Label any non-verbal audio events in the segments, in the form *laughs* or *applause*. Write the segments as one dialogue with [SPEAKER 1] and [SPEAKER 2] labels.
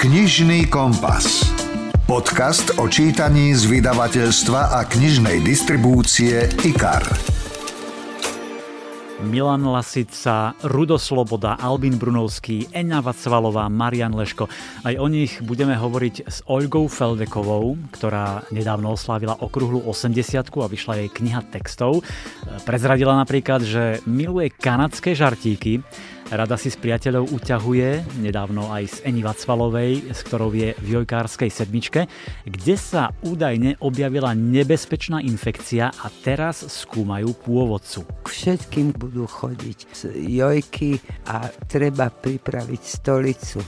[SPEAKER 1] Knižný kompas. Podcast o čítaní z
[SPEAKER 2] vydavateľstva a knižnej distribúcie IKAR.
[SPEAKER 1] Milan Lasica, Rudo Sloboda, Albin Brunovský, Eňa Vacvalová, Marian Leško. Aj o nich budeme hovoriť s Olgou Feldekovou, ktorá nedávno oslávila okruhlu 80 a vyšla jej kniha textov. Prezradila napríklad, že miluje kanadské žartíky, Rada si s priateľov uťahuje, nedávno aj z Eni Vacvalovej, s ktorou je v Jojkárskej sedmičke, kde sa údajne objavila nebezpečná infekcia a teraz skúmajú pôvodcu. K všetkým budú chodiť z Jojky a treba pripraviť stolicu,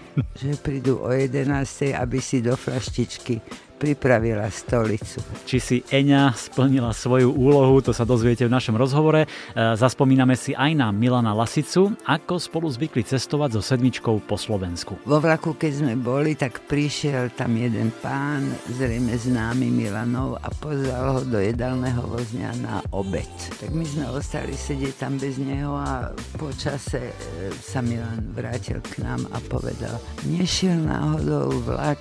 [SPEAKER 3] *laughs* že prídu o 11, aby si do flaštičky pripravila stolicu.
[SPEAKER 1] Či si Eňa splnila svoju úlohu, to sa dozviete v našom rozhovore. E, zaspomíname si aj na Milana Lasicu, ako spolu zvykli cestovať so sedmičkou po Slovensku.
[SPEAKER 3] Vo vlaku, keď sme boli, tak prišiel tam jeden pán, zrejme známy Milanov a pozval ho do jedálneho vozňa na obed. Tak my sme ostali sedieť tam bez neho a počase e, sa Milan vrátil k nám a povedal, nešiel náhodou vlak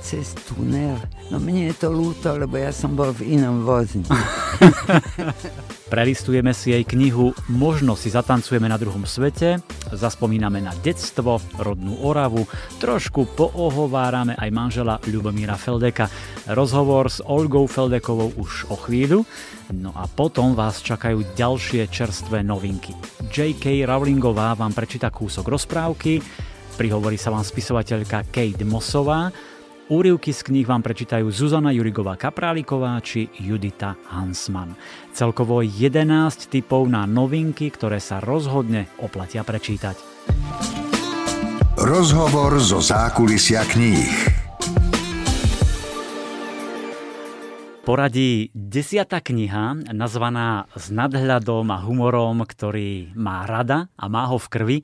[SPEAKER 3] cez tunel No mne je to ľúto,
[SPEAKER 1] lebo ja som bol v inom vozni. *laughs* Prelistujeme si jej knihu Možno si zatancujeme na druhom svete, zaspomíname na detstvo, rodnú Oravu, trošku poohovárame aj manžela Ľubomíra Feldeka. Rozhovor s Olgou Feldekovou už o chvíľu, no a potom vás čakajú ďalšie čerstvé novinky. J.K. Rowlingová vám prečíta kúsok rozprávky, prihovorí sa vám spisovateľka Kate Mossová, Úrivky z kníh vám prečítajú Zuzana Jurigová Kapráliková či Judita Hansman. Celkovo 11 typov na novinky, ktoré sa rozhodne oplatia prečítať. Rozhovor zo zákulisia kníh. poradí desiata kniha nazvaná S nadhľadom a humorom, ktorý má rada a má ho v krvi.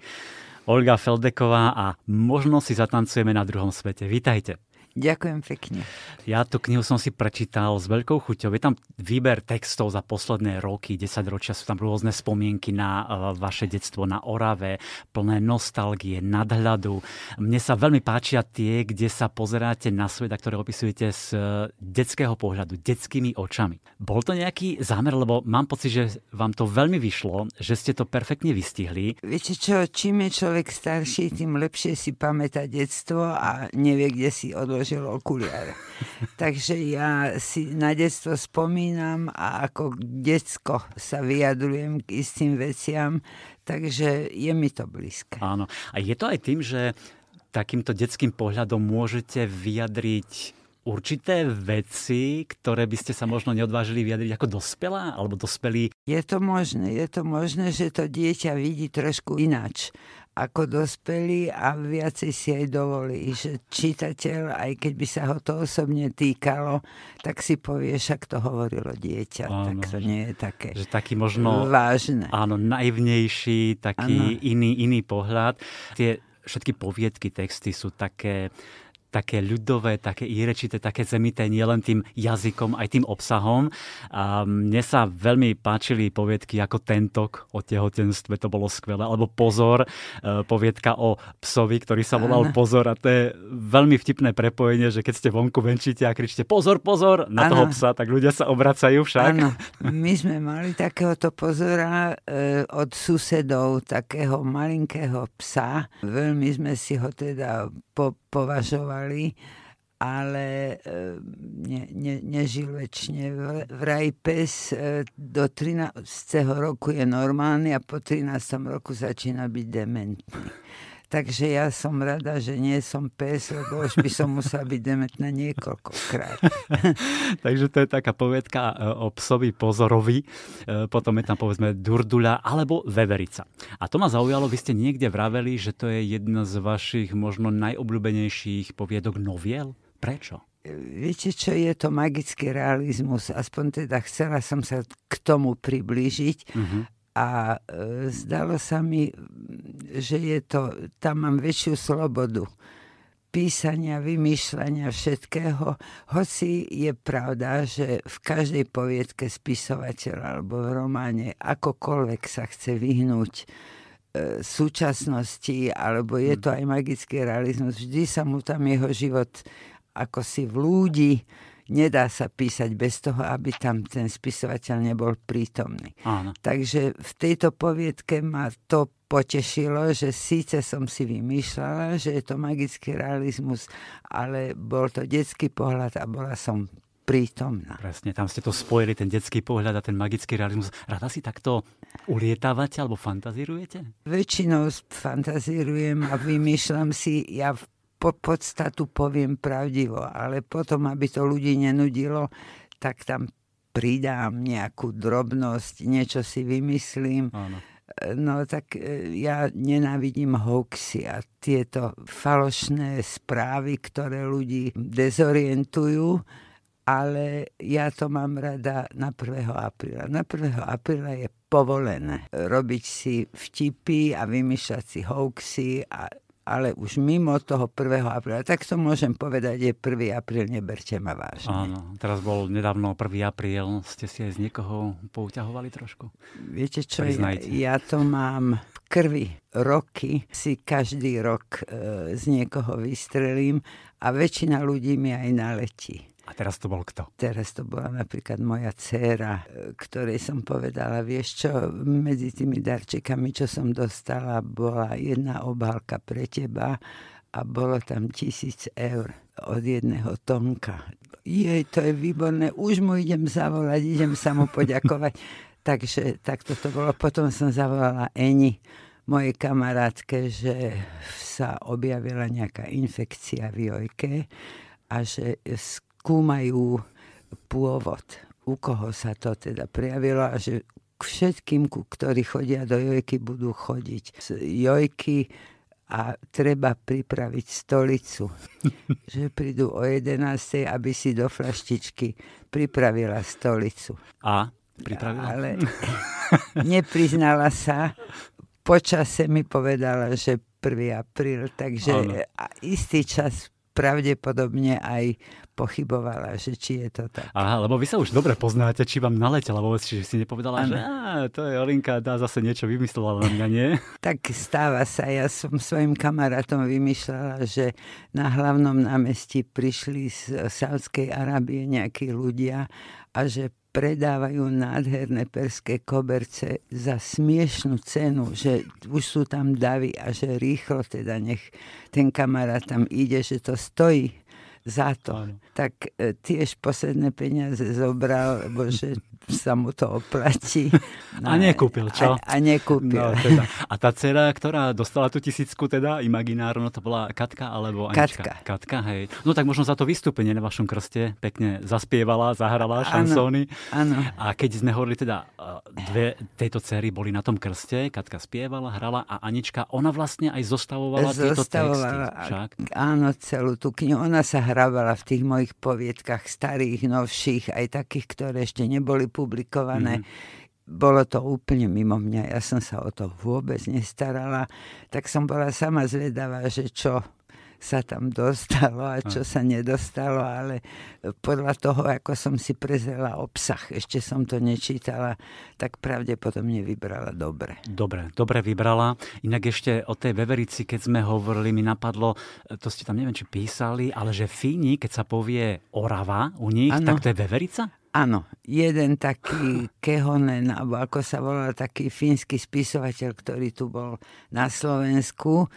[SPEAKER 1] Olga Feldeková a možno si zatancujeme na druhom svete. Vítajte.
[SPEAKER 3] Ďakujem pekne.
[SPEAKER 1] Ja tú knihu som si prečítal s veľkou chuťou. Je tam výber textov za posledné roky, 10 ročia, sú tam rôzne spomienky na e, vaše detstvo na Orave, plné nostalgie, nadhľadu. Mne sa veľmi páčia tie, kde sa pozeráte na svet a ktoré opisujete z e, detského pohľadu, detskými očami. Bol to nejaký zámer, lebo mám pocit, že vám to veľmi vyšlo, že ste to perfektne vystihli. Viete čo, čím je človek starší, tým lepšie si pamätá
[SPEAKER 3] detstvo a nevie, kde si odložil položil okuliare. *laughs* Takže ja si na detstvo spomínam a ako detsko sa vyjadrujem k istým veciam, takže je mi to blízke.
[SPEAKER 1] Áno. A je to aj tým, že takýmto detským pohľadom môžete vyjadriť určité veci, ktoré by ste sa možno neodvážili vyjadriť ako dospelá alebo dospelí? Je to možné, je to možné,
[SPEAKER 3] že to dieťa vidí trošku ináč ako dospelý a viacej si aj dovolí, že čitateľ, aj keď by sa ho to osobne týkalo, tak si povie, však to hovorilo dieťa, áno, tak to nie je také
[SPEAKER 1] že taký možno, vážne. Áno, naivnejší, taký áno. Iný, iný pohľad. Tie všetky poviedky, texty sú také také ľudové, také írečité, také zemité, nielen tým jazykom, aj tým obsahom. A mne sa veľmi páčili poviedky ako Tentok o tehotenstve, to bolo skvelé, alebo Pozor, e, poviedka o psovi, ktorý sa volal Pozor a to je veľmi vtipné prepojenie, že keď ste vonku venčíte a kričte Pozor, pozor na ano. toho psa, tak ľudia sa obracajú však. Ano.
[SPEAKER 3] my sme mali takéhoto pozora e, od susedov, takého malinkého psa. Veľmi sme si ho teda po, považovali, ale e, ne, ne, nežil väčšine. Vraj pes e, do 13. roku je normálny a po 13. roku začína byť dementný. Takže ja som rada, že nie som pes, lebo už by som musela byť demetná niekoľkokrát.
[SPEAKER 1] *laughs* Takže to je taká povietka e, o psovi pozorovi. E, potom je tam povedzme durdula alebo veverica. A to ma zaujalo, vy ste niekde vraveli, že to je jedna z vašich možno najobľúbenejších poviedok noviel.
[SPEAKER 3] Prečo? E, viete čo, je to magický realizmus. Aspoň teda chcela som sa k tomu priblížiť. Uh-huh a e, zdalo sa mi, že je to, tam mám väčšiu slobodu písania, vymýšľania všetkého, hoci je pravda, že v každej poviedke spisovateľa alebo v románe akokoľvek sa chce vyhnúť e, súčasnosti, alebo je hmm. to aj magický realizmus, vždy sa mu tam jeho život ako si v vlúdi, nedá sa písať bez toho, aby tam ten spisovateľ nebol prítomný. Áno. Takže v tejto poviedke ma to potešilo, že síce som si vymýšľala, že je to magický realizmus, ale bol to detský pohľad a bola som prítomná.
[SPEAKER 1] Presne, tam ste to spojili, ten detský pohľad a ten magický realizmus. Rada si takto ulietávate alebo fantazírujete?
[SPEAKER 3] Väčšinou fantazírujem a vymýšľam si, ja v po, podstatu poviem pravdivo, ale potom, aby to ľudí nenudilo, tak tam pridám nejakú drobnosť, niečo si vymyslím. Áno. No tak e, ja nenávidím hoaxy a tieto falošné správy, ktoré ľudí dezorientujú, ale ja to mám rada na 1. apríla. Na 1. apríla je povolené robiť si vtipy a vymýšľať si hoaxy a ale už mimo toho 1. apríla. Tak to môžem povedať, je 1. apríl, neberte ma vážne.
[SPEAKER 1] Áno, teraz bol nedávno 1. apríl, ste si aj z niekoho pouťahovali trošku? Viete čo, ja,
[SPEAKER 3] ja to mám v krvi roky, si každý
[SPEAKER 1] rok e, z niekoho
[SPEAKER 3] vystrelím a väčšina ľudí mi aj naletí. A teraz to bol kto? Teraz to bola napríklad moja dcéra, e, ktorej som povedala, vieš čo, medzi tými darčekami, čo som dostala, bola jedna obálka pre teba a bolo tam tisíc eur od jedného tonka. Jej, to je výborné, už mu idem zavolať, idem sa mu poďakovať. *laughs* Takže tak toto bolo. Potom som zavolala Eni, mojej kamarátke, že sa objavila nejaká infekcia v Jojke a že skúmajú pôvod, u koho sa to teda prejavilo a že k všetkým, ku ktorí chodia do jojky, budú chodiť z jojky a treba pripraviť stolicu. *laughs* že prídu o 11, aby si do flaštičky pripravila stolicu. A? Pripravila? Ale *laughs* nepriznala sa. Počase mi povedala, že 1. apríl, takže ano. istý čas pravdepodobne aj pochybovala, že či je to tak.
[SPEAKER 1] Aha, lebo vy sa už dobre poznáte, či vám naletela vôbec, čiže si nepovedala, ano. že á, to je Olinka, dá zase niečo vymyslela na mňa, nie? *laughs* tak stáva sa. Ja som svojim kamarátom vymýšľala,
[SPEAKER 3] že na hlavnom námestí prišli z Sávskej Arábie nejakí ľudia a že predávajú nádherné perské koberce za smiešnú cenu, že už sú tam davy a že rýchlo teda nech ten kamarát tam ide, že to stojí za to. Áno. Tak e, tiež posledné peniaze zobral, bože, sa mu to oplatí.
[SPEAKER 1] No, *laughs* a nekúpil, čo? A, a nekúpil. No, teda. A tá dcera, ktorá dostala tú tisícku, teda imaginárno, to bola Katka alebo Anička? Katka. Katka, hej. No tak možno za to vystúpenie na vašom krste pekne zaspievala, zahrala šansóny. Áno. A keď sme hovorili teda, dve tejto cery boli na tom krste, Katka spievala, hrala a Anička, ona vlastne aj zostavovala, zostavovala tieto texty. Však?
[SPEAKER 3] Áno, celú tú knihu. Ona sa hrávala v tých mojich poviedkach starých, novších, aj takých, ktoré ešte neboli publikované. Mm-hmm bolo to úplne mimo mňa, ja som sa o to vôbec nestarala, tak som bola sama zvedavá, že čo sa tam dostalo a čo sa nedostalo, ale podľa toho, ako som si prezrela obsah, ešte som to nečítala, tak pravdepodobne vybrala dobre.
[SPEAKER 1] Dobre, dobre vybrala. Inak ešte o tej veverici, keď sme hovorili, mi napadlo, e, to ste tam neviem, či písali, ale že Fíni, keď sa povie Orava u nich, ano. tak to je veverica?
[SPEAKER 3] Áno, jeden taký *laughs* Kehonen, alebo ako sa volá, taký fínsky spisovateľ, ktorý tu bol na Slovensku,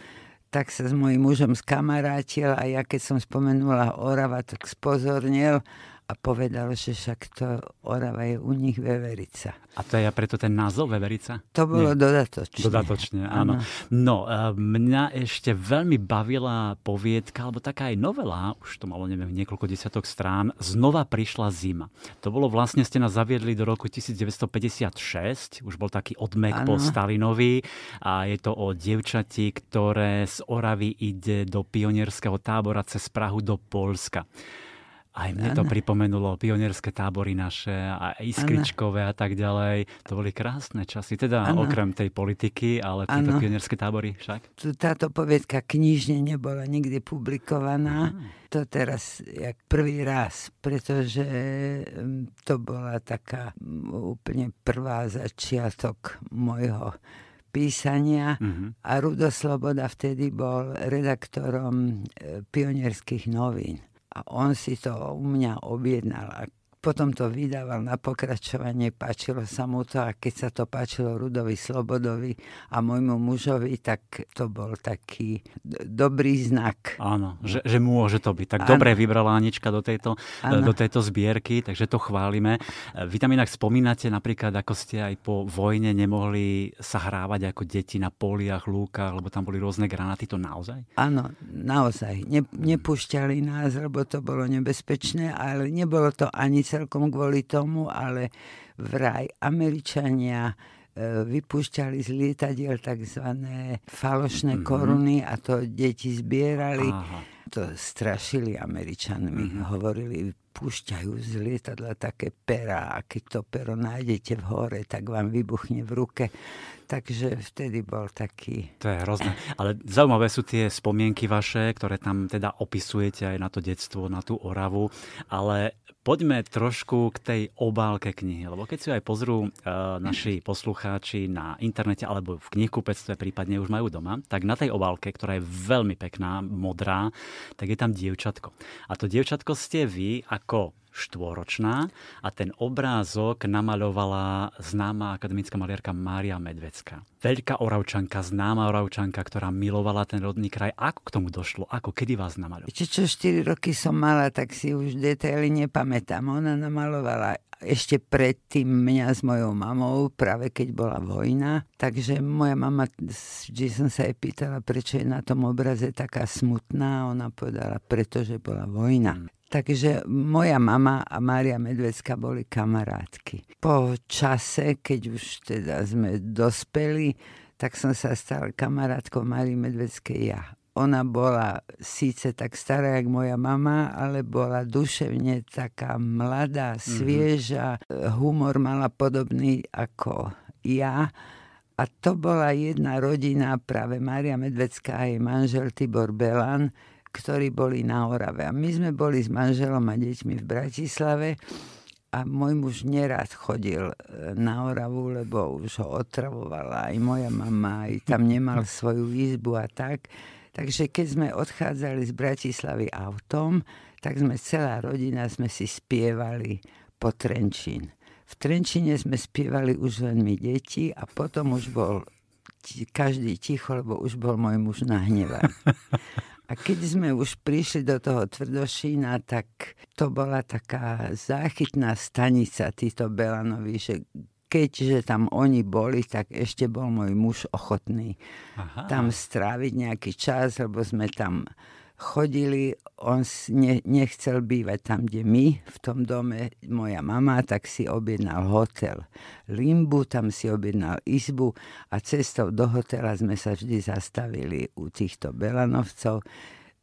[SPEAKER 3] tak sa s mojím mužom skamarátil a ja keď som spomenula Orava, tak spozornil a povedal, že však to Orava je u nich veverica.
[SPEAKER 1] A to je preto ten názov veverica? To bolo Nie. dodatočne. Dodatočne, áno. áno. No, e, mňa ešte veľmi bavila poviedka, alebo taká aj novela, už to malo neviem, niekoľko desiatok strán, Znova prišla zima. To bolo vlastne, ste nás zaviedli do roku 1956, už bol taký odmek ano. po Stalinovi a je to o dievčati, ktoré z Oravy ide do pionierského tábora cez Prahu do Polska. Aj mne to pripomenulo pionierské tábory naše a iskričkové ano. a tak ďalej. To boli krásne časy, teda ano. okrem tej politiky, ale tieto ano. pionierské tábory však.
[SPEAKER 3] Táto povietka knižne nebola nikdy publikovaná. Aha. To teraz jak prvý raz, pretože to bola taká úplne prvá začiatok mojho písania uh-huh. a Rudo Sloboda vtedy bol redaktorom e, pionierských novín a on si to u mňa objednal potom to vydával na pokračovanie, páčilo sa mu to a keď sa to páčilo Rudovi Slobodovi a môjmu mužovi, tak to bol taký dobrý znak. Áno, že, že môže to byť. Tak ano. dobre
[SPEAKER 1] vybrala Anička do tejto, do tejto zbierky, takže to chválime. Vy tam inak spomínate napríklad, ako ste aj po vojne nemohli sa hrávať ako deti na poliach, lúkach, lebo tam boli rôzne granáty, to naozaj?
[SPEAKER 3] Áno, naozaj. Ne, nepúšťali nás, lebo to bolo nebezpečné, ale nebolo to ani celkom kvôli tomu, ale vraj Američania e, vypúšťali z lietadiel tzv. falošné mm-hmm. koruny a to deti zbierali. Aha. To strašili Američanmi. Mm-hmm. Hovorili, púšťajú z lietadla také pera a keď to pero nájdete v hore, tak vám vybuchne v ruke takže vtedy bol taký.
[SPEAKER 1] To je hrozné. Ale zaujímavé sú tie spomienky vaše, ktoré tam teda opisujete aj na to detstvo, na tú Oravu. Ale poďme trošku k tej obálke knihy, lebo keď si aj pozrú e, naši poslucháči na internete alebo v knihkupectve, prípadne už majú doma, tak na tej obálke, ktorá je veľmi pekná, modrá, tak je tam dievčatko. A to dievčatko ste vy ako štvoročná a ten obrázok namaľovala známa akademická maliarka Mária Medvecka. Veľká oravčanka, známa oravčanka, ktorá milovala ten rodný kraj. Ako k tomu došlo? Ako? Kedy vás namaľovala?
[SPEAKER 3] Čo, čo 4 roky som mala, tak si už detaily nepamätám. Ona namalovala ešte predtým mňa s mojou mamou, práve keď bola vojna. Takže moja mama, vždy som sa jej pýtala, prečo je na tom obraze taká smutná. Ona povedala, pretože bola vojna. Takže moja mama a Mária Medvecka boli kamarátky. Po čase, keď už teda sme dospeli, tak som sa stala kamarátkou Márii Medveckej ja. Ona bola síce tak stará, jak moja mama, ale bola duševne taká mladá, mhm. svieža. Mm-hmm. Humor mala podobný ako ja. A to bola jedna rodina, práve Mária Medvecká a jej manžel Tibor Belan, ktorí boli na Orave. A my sme boli s manželom a deťmi v Bratislave a môj muž neraz chodil e, na Oravu, lebo už ho otravovala aj moja mama, aj tam nemal *laughs* svoju izbu a tak. Takže keď sme odchádzali z Bratislavy autom, tak sme celá rodina sme si spievali po Trenčín. V Trenčine sme spievali už len my deti a potom už bol každý ticho, lebo už bol môj muž nahnevaný. *laughs* keď sme už prišli do toho Tvrdošína, tak to bola taká záchytná stanica títo Belanovi, že keďže tam oni boli, tak ešte bol môj muž ochotný Aha. tam stráviť nejaký čas, lebo sme tam chodili, on ne, nechcel bývať tam, kde my, v tom dome moja mama, tak si objednal hotel Limbu, tam si objednal izbu a cestou do hotela sme sa vždy zastavili u týchto Belanovcov.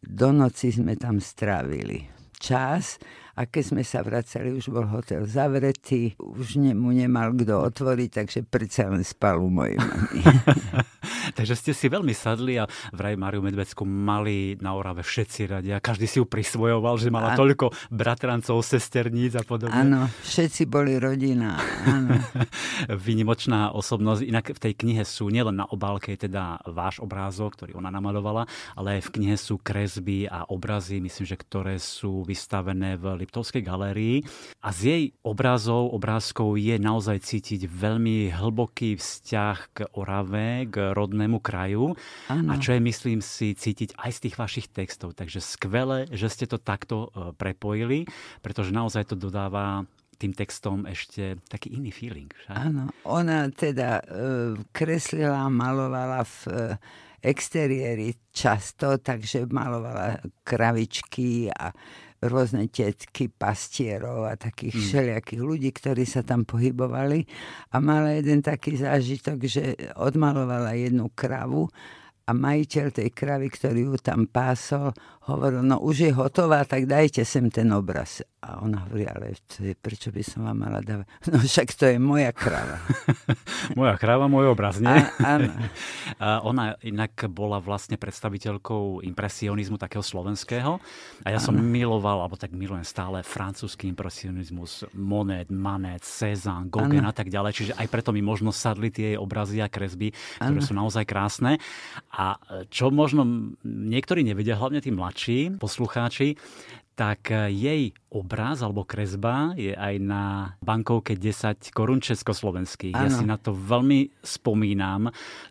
[SPEAKER 3] Do noci sme tam strávili čas a keď sme sa vracali, už bol hotel zavretý, už mu nemal kto otvoriť, takže predsa len spal u mojej mami.
[SPEAKER 1] *laughs* takže ste si veľmi sadli a vraj Mariu Medvecku mali na Orave všetci radi a každý si ju prisvojoval, že mala a... toľko bratrancov, sesterníc a podobne. Áno,
[SPEAKER 3] všetci boli rodina.
[SPEAKER 1] *laughs* Vynimočná osobnosť. Inak v tej knihe sú nielen na obálke teda váš obrázok, ktorý ona namalovala, ale aj v knihe sú kresby a obrazy, myslím, že ktoré sú vystavené v Liptovskej galérii a z jej obrazov, obrázkov je naozaj cítiť veľmi hlboký vzťah k Orave, k rodnému kraju ano. a čo je, myslím si, cítiť aj z tých vašich textov. Takže skvele, že ste to takto e, prepojili, pretože naozaj to dodáva tým textom ešte taký iný feeling.
[SPEAKER 3] Áno, ona teda e, kreslila, malovala v e, exteriéri často, takže malovala kravičky a rôzne tetky, pastierov a takých mm. všelijakých ľudí, ktorí sa tam pohybovali. A mala jeden taký zážitok, že odmalovala jednu kravu a majiteľ tej kravy, ktorý ju tam pásol, hovoril, no už je hotová, tak dajte sem ten obraz. A ona hovorí, ale prečo by som vám mala dávať? *laughs* No však to je moja kráva.
[SPEAKER 1] *laughs* moja kráva, môj obraz, nie? A, *laughs* A ona inak bola vlastne predstaviteľkou impresionizmu takého slovenského. A ja som som miloval, alebo tak milujem stále francúzsky impresionizmus, Monet, Manet, Cézanne, Gauguin a tak ďalej. Čiže aj preto mi možno sadli tie jej obrazy a kresby, ktoré ano. sú naozaj krásne. A čo možno niektorí nevedia, hlavne tí mladší, diváči, poslucháči, tak jej obraz alebo kresba je aj na bankovke 10 korun československých. Ja si na to veľmi spomínam.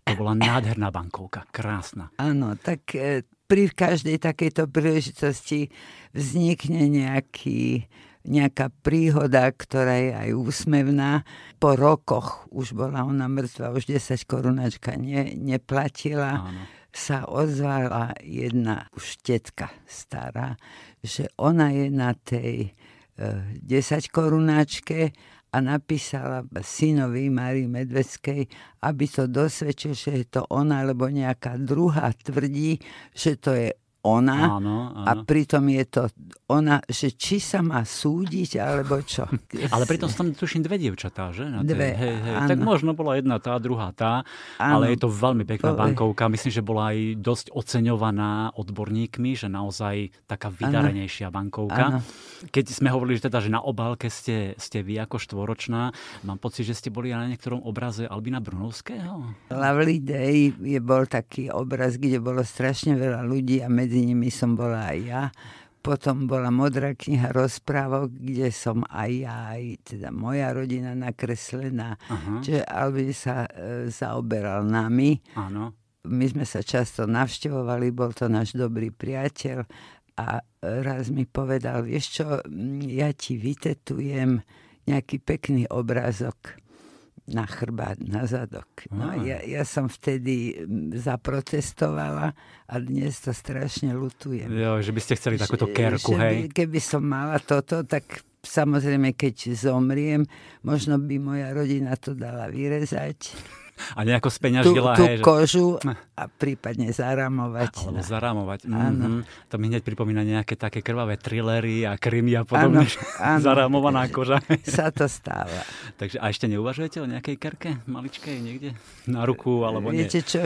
[SPEAKER 1] To bola nádherná bankovka, krásna.
[SPEAKER 3] Áno, tak e, pri každej takejto príležitosti vznikne nejaký nejaká príhoda, ktorá je aj úsmevná. Po rokoch už bola ona mŕtva, už 10 korunačka ne, neplatila. Áno sa ozvala jedna už tetka stará, že ona je na tej e, 10 korunáčke a napísala synovi Marii Medveckej, aby to dosvedčil, že je to ona, lebo nejaká druhá tvrdí, že to je ona áno, áno. a pritom je to ona, že či sa má súdiť alebo čo. *laughs* ale pritom sú
[SPEAKER 1] tam tuším dve dievčatá, že? Na tej, dve, hej, hej. Tak možno bola jedna tá, druhá tá, áno. ale je to veľmi pekná Bole. bankovka. Myslím, že bola aj dosť oceňovaná odborníkmi, že naozaj taká vydarenejšia áno. bankovka. Áno. Keď sme hovorili, že teda, že na obálke ste, ste vy ako štvoročná, mám pocit, že ste boli na niektorom obraze Albina Brunovského?
[SPEAKER 3] Lovely Day je bol taký obraz, kde bolo strašne veľa ľudí a medzi medzi nimi som bola aj ja. Potom bola modrá kniha rozprávok, kde som aj ja, aj teda moja rodina nakreslená. Aha. Čiže Albin sa e, zaoberal nami. Áno. My sme sa často navštevovali, bol to náš dobrý priateľ a raz mi povedal, vieš čo, ja ti vytetujem nejaký pekný obrázok na chrbát, na zadok. No, ja, ja som vtedy zaprotestovala a dnes to strašne lutujem. Jo, že by ste chceli takúto kerku, hej? By, keby som mala toto, tak samozrejme, keď zomriem, možno by moja rodina to dala vyrezať
[SPEAKER 1] a nejako speňažila. Tú, tú hej, kožu že... *laughs* a prípadne zaramovať. A, alebo zaramovať. Mm-hmm. To mi hneď pripomína nejaké také krvavé trilery a krymy a podobne. *laughs* Áno, Zaramovaná koža. *laughs* Sa to stáva. Takže a ešte neuvažujete o nejakej krke maličkej niekde? Na ruku alebo nie? Viete
[SPEAKER 3] čo,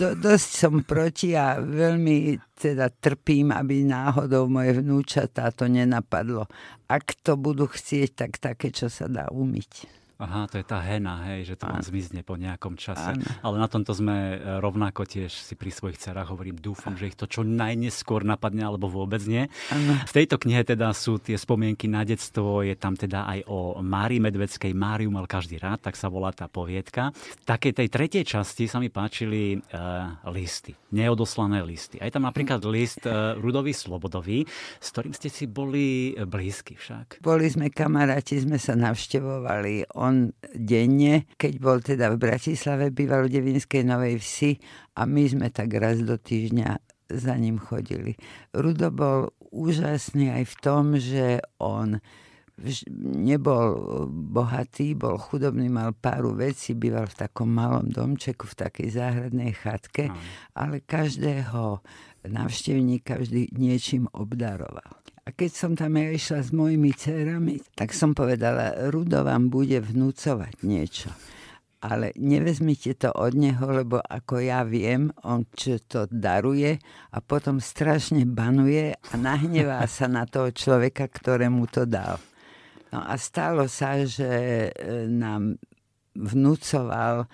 [SPEAKER 3] do, dosť som proti a veľmi teda trpím, aby náhodou moje vnúčatá to nenapadlo. Ak to budú chcieť, tak také, čo sa dá umyť.
[SPEAKER 1] Aha, to je tá hena, hej, že to vám zmizne po nejakom čase. Ano. Ale na tomto sme e, rovnako tiež si pri svojich cerách hovorím, dúfam, že ich to čo najneskôr napadne, alebo vôbec nie. Ano. V tejto knihe teda sú tie spomienky na detstvo, je tam teda aj o Mári Medveckej. Máriu mal každý rád, tak sa volá tá poviedka. V takej tej tretej časti sa mi páčili uh, listy, neodoslané listy. Aj tam napríklad list uh, Rudovi Slobodovi, s ktorým ste si boli blízky však.
[SPEAKER 3] Boli sme kamaráti, sme sa navštevovali. On on denne, keď bol teda v Bratislave, býval v Devinskej Novej Vsi a my sme tak raz do týždňa za ním chodili. Rudo bol úžasný aj v tom, že on nebol bohatý, bol chudobný, mal pár vecí, býval v takom malom domčeku, v takej záhradnej chatke, ale každého návštevníka vždy niečím obdaroval. A keď som tam ja išla s mojimi dcerami, tak som povedala, Rudo vám bude vnúcovať niečo. Ale nevezmite to od neho, lebo ako ja viem, on čo to daruje a potom strašne banuje a nahnevá *laughs* sa na toho človeka, ktorému to dal. No a stalo sa, že e, nám vnúcoval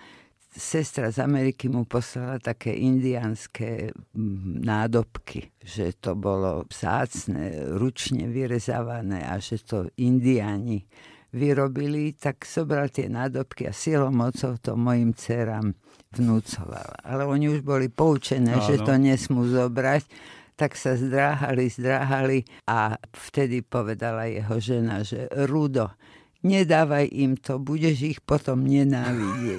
[SPEAKER 3] sestra z Ameriky mu poslala také indianské mm, nádobky, že to bolo vzácne, ručne vyrezávané a že to indiani vyrobili, tak sobral tie nádobky a silou mocou to mojim dcerám vnúcoval. Ale oni už boli poučené, Áno. že to nesmú zobrať, tak sa zdráhali, zdráhali a vtedy povedala jeho žena, že Rudo, Nedávaj im to, budeš ich potom nenávidieť.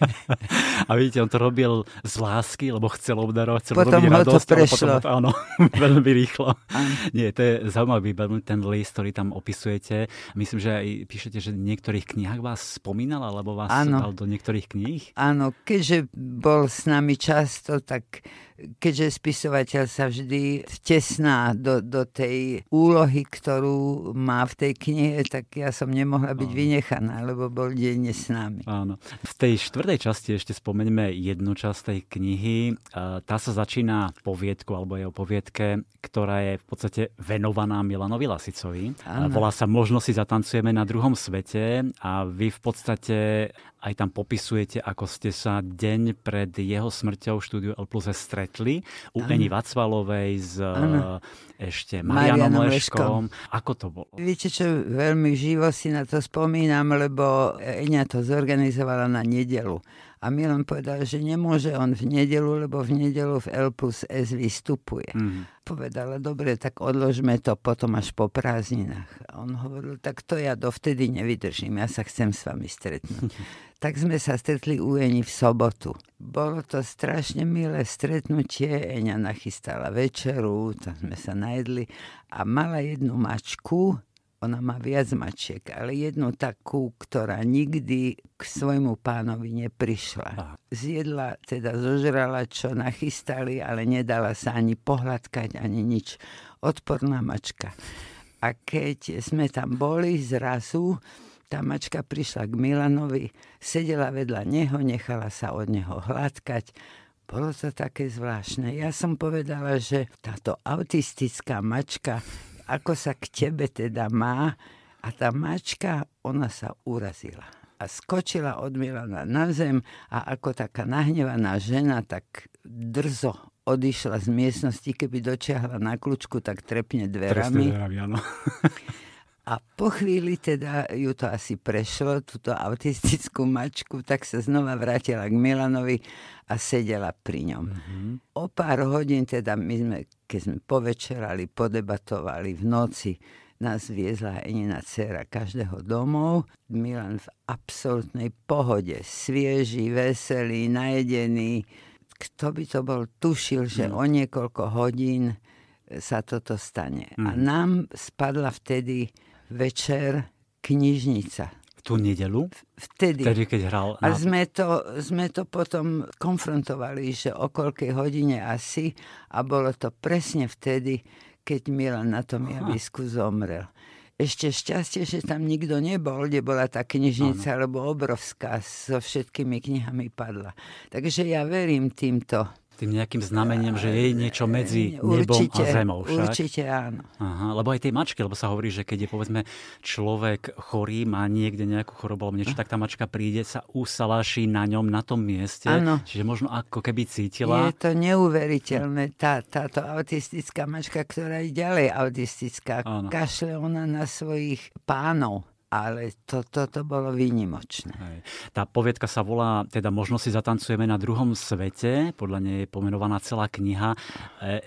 [SPEAKER 1] *laughs* A vidíte, on to robil z lásky, lebo chcel obdarovať, chcel potom robiť ho radosť, to prešlo. potom, áno, *laughs* veľmi rýchlo. Áno. Nie, to je zaujímavý ten list, ktorý tam opisujete. Myslím, že aj píšete, že v niektorých knihách vás spomínal, alebo vás ano. dal do niektorých kníh.
[SPEAKER 3] Áno, keďže bol s nami často, tak keďže spisovateľ sa vždy vtesná do, do tej úlohy, ktorú má v tej knihe, tak ja som som nemohla byť Áno. vynechaná, lebo
[SPEAKER 1] bol deň s nami. Áno. V tej štvrtej časti ešte spomeňme jednu časť tej knihy. Tá sa začína poviedku, alebo je o poviedke, ktorá je v podstate venovaná Milanovi Lasicovi. Áno. Volá sa Možno si zatancujeme na druhom svete a vy v podstate aj tam popisujete, ako ste sa deň pred jeho smrťou v štúdiu L plus stretli u Eni Vacvalovej s ano. E, ešte Marianom, Marianom Leškom. Leškom. Ako to bolo?
[SPEAKER 3] Viete čo, veľmi živo si na to spomínam, lebo Eňa to zorganizovala na nedelu. A Milan povedal, že nemôže on v nedelu, lebo v nedelu v L plus S vystupuje. Mm. Povedala, dobre, tak odložme to potom až po prázdninách. A on hovoril, tak to ja dovtedy nevydržím, ja sa chcem s vami stretnúť. *laughs* tak sme sa stretli u Eni v sobotu. Bolo to strašne milé stretnutie, Eňa nachystala večeru, tam sme sa najedli a mala jednu mačku, ona má viac mačiek, ale jednu takú, ktorá nikdy k svojmu pánovi neprišla. Zjedla, teda zožrala, čo nachystali, ale nedala sa ani pohľadkať, ani nič. Odporná mačka. A keď sme tam boli zrazu, tá mačka prišla k Milanovi, sedela vedľa neho, nechala sa od neho hladkať. Bolo to také zvláštne. Ja som povedala, že táto autistická mačka ako sa k tebe teda má. A tá mačka, ona sa urazila a skočila od Milana na zem a ako taká nahnevaná žena, tak drzo odišla z miestnosti, keby dočiahla na kľúčku, tak trepne dverami. dverami áno. A po chvíli teda ju to asi prešlo, túto autistickú mačku, tak sa znova vrátila k Milanovi a sedela pri ňom. Mm-hmm. O pár hodín teda my sme keď sme povečerali, podebatovali v noci, nás viezla Enina dcera každého domov. Milan v absolútnej pohode, svieži, veselý, najedený. Kto by to bol tušil, že mm. o niekoľko hodín e, sa toto stane. Mm. A mhm. nám spadla vtedy večer
[SPEAKER 1] knižnica tú nedelu? Vtedy. Vtedy, keď hral. Na... A sme
[SPEAKER 3] to, sme to potom konfrontovali, že o koľkej hodine asi a bolo to presne vtedy, keď Milan na tom Aha. javisku zomrel. Ešte šťastie, že tam nikto nebol, kde bola tá knižnica, ano. lebo obrovská so všetkými knihami padla. Takže ja verím týmto
[SPEAKER 1] tým nejakým znamením, že je niečo medzi nebom určite, a zemou. Však? Určite áno. Aha, lebo aj tej mačky, lebo sa hovorí, že keď je povedzme človek chorý, má niekde nejakú chorobu alebo niečo, hm. tak tá mačka príde, sa usaláši na ňom, na tom mieste. Áno. Čiže možno ako keby cítila. Je
[SPEAKER 3] to neuveriteľné, tá, táto autistická mačka, ktorá je ďalej autistická. Áno. Kašle ona na svojich pánov ale toto to, to bolo výnimočné.
[SPEAKER 1] Tá povietka sa volá, teda možno si zatancujeme na druhom svete, podľa nej je pomenovaná celá kniha. E,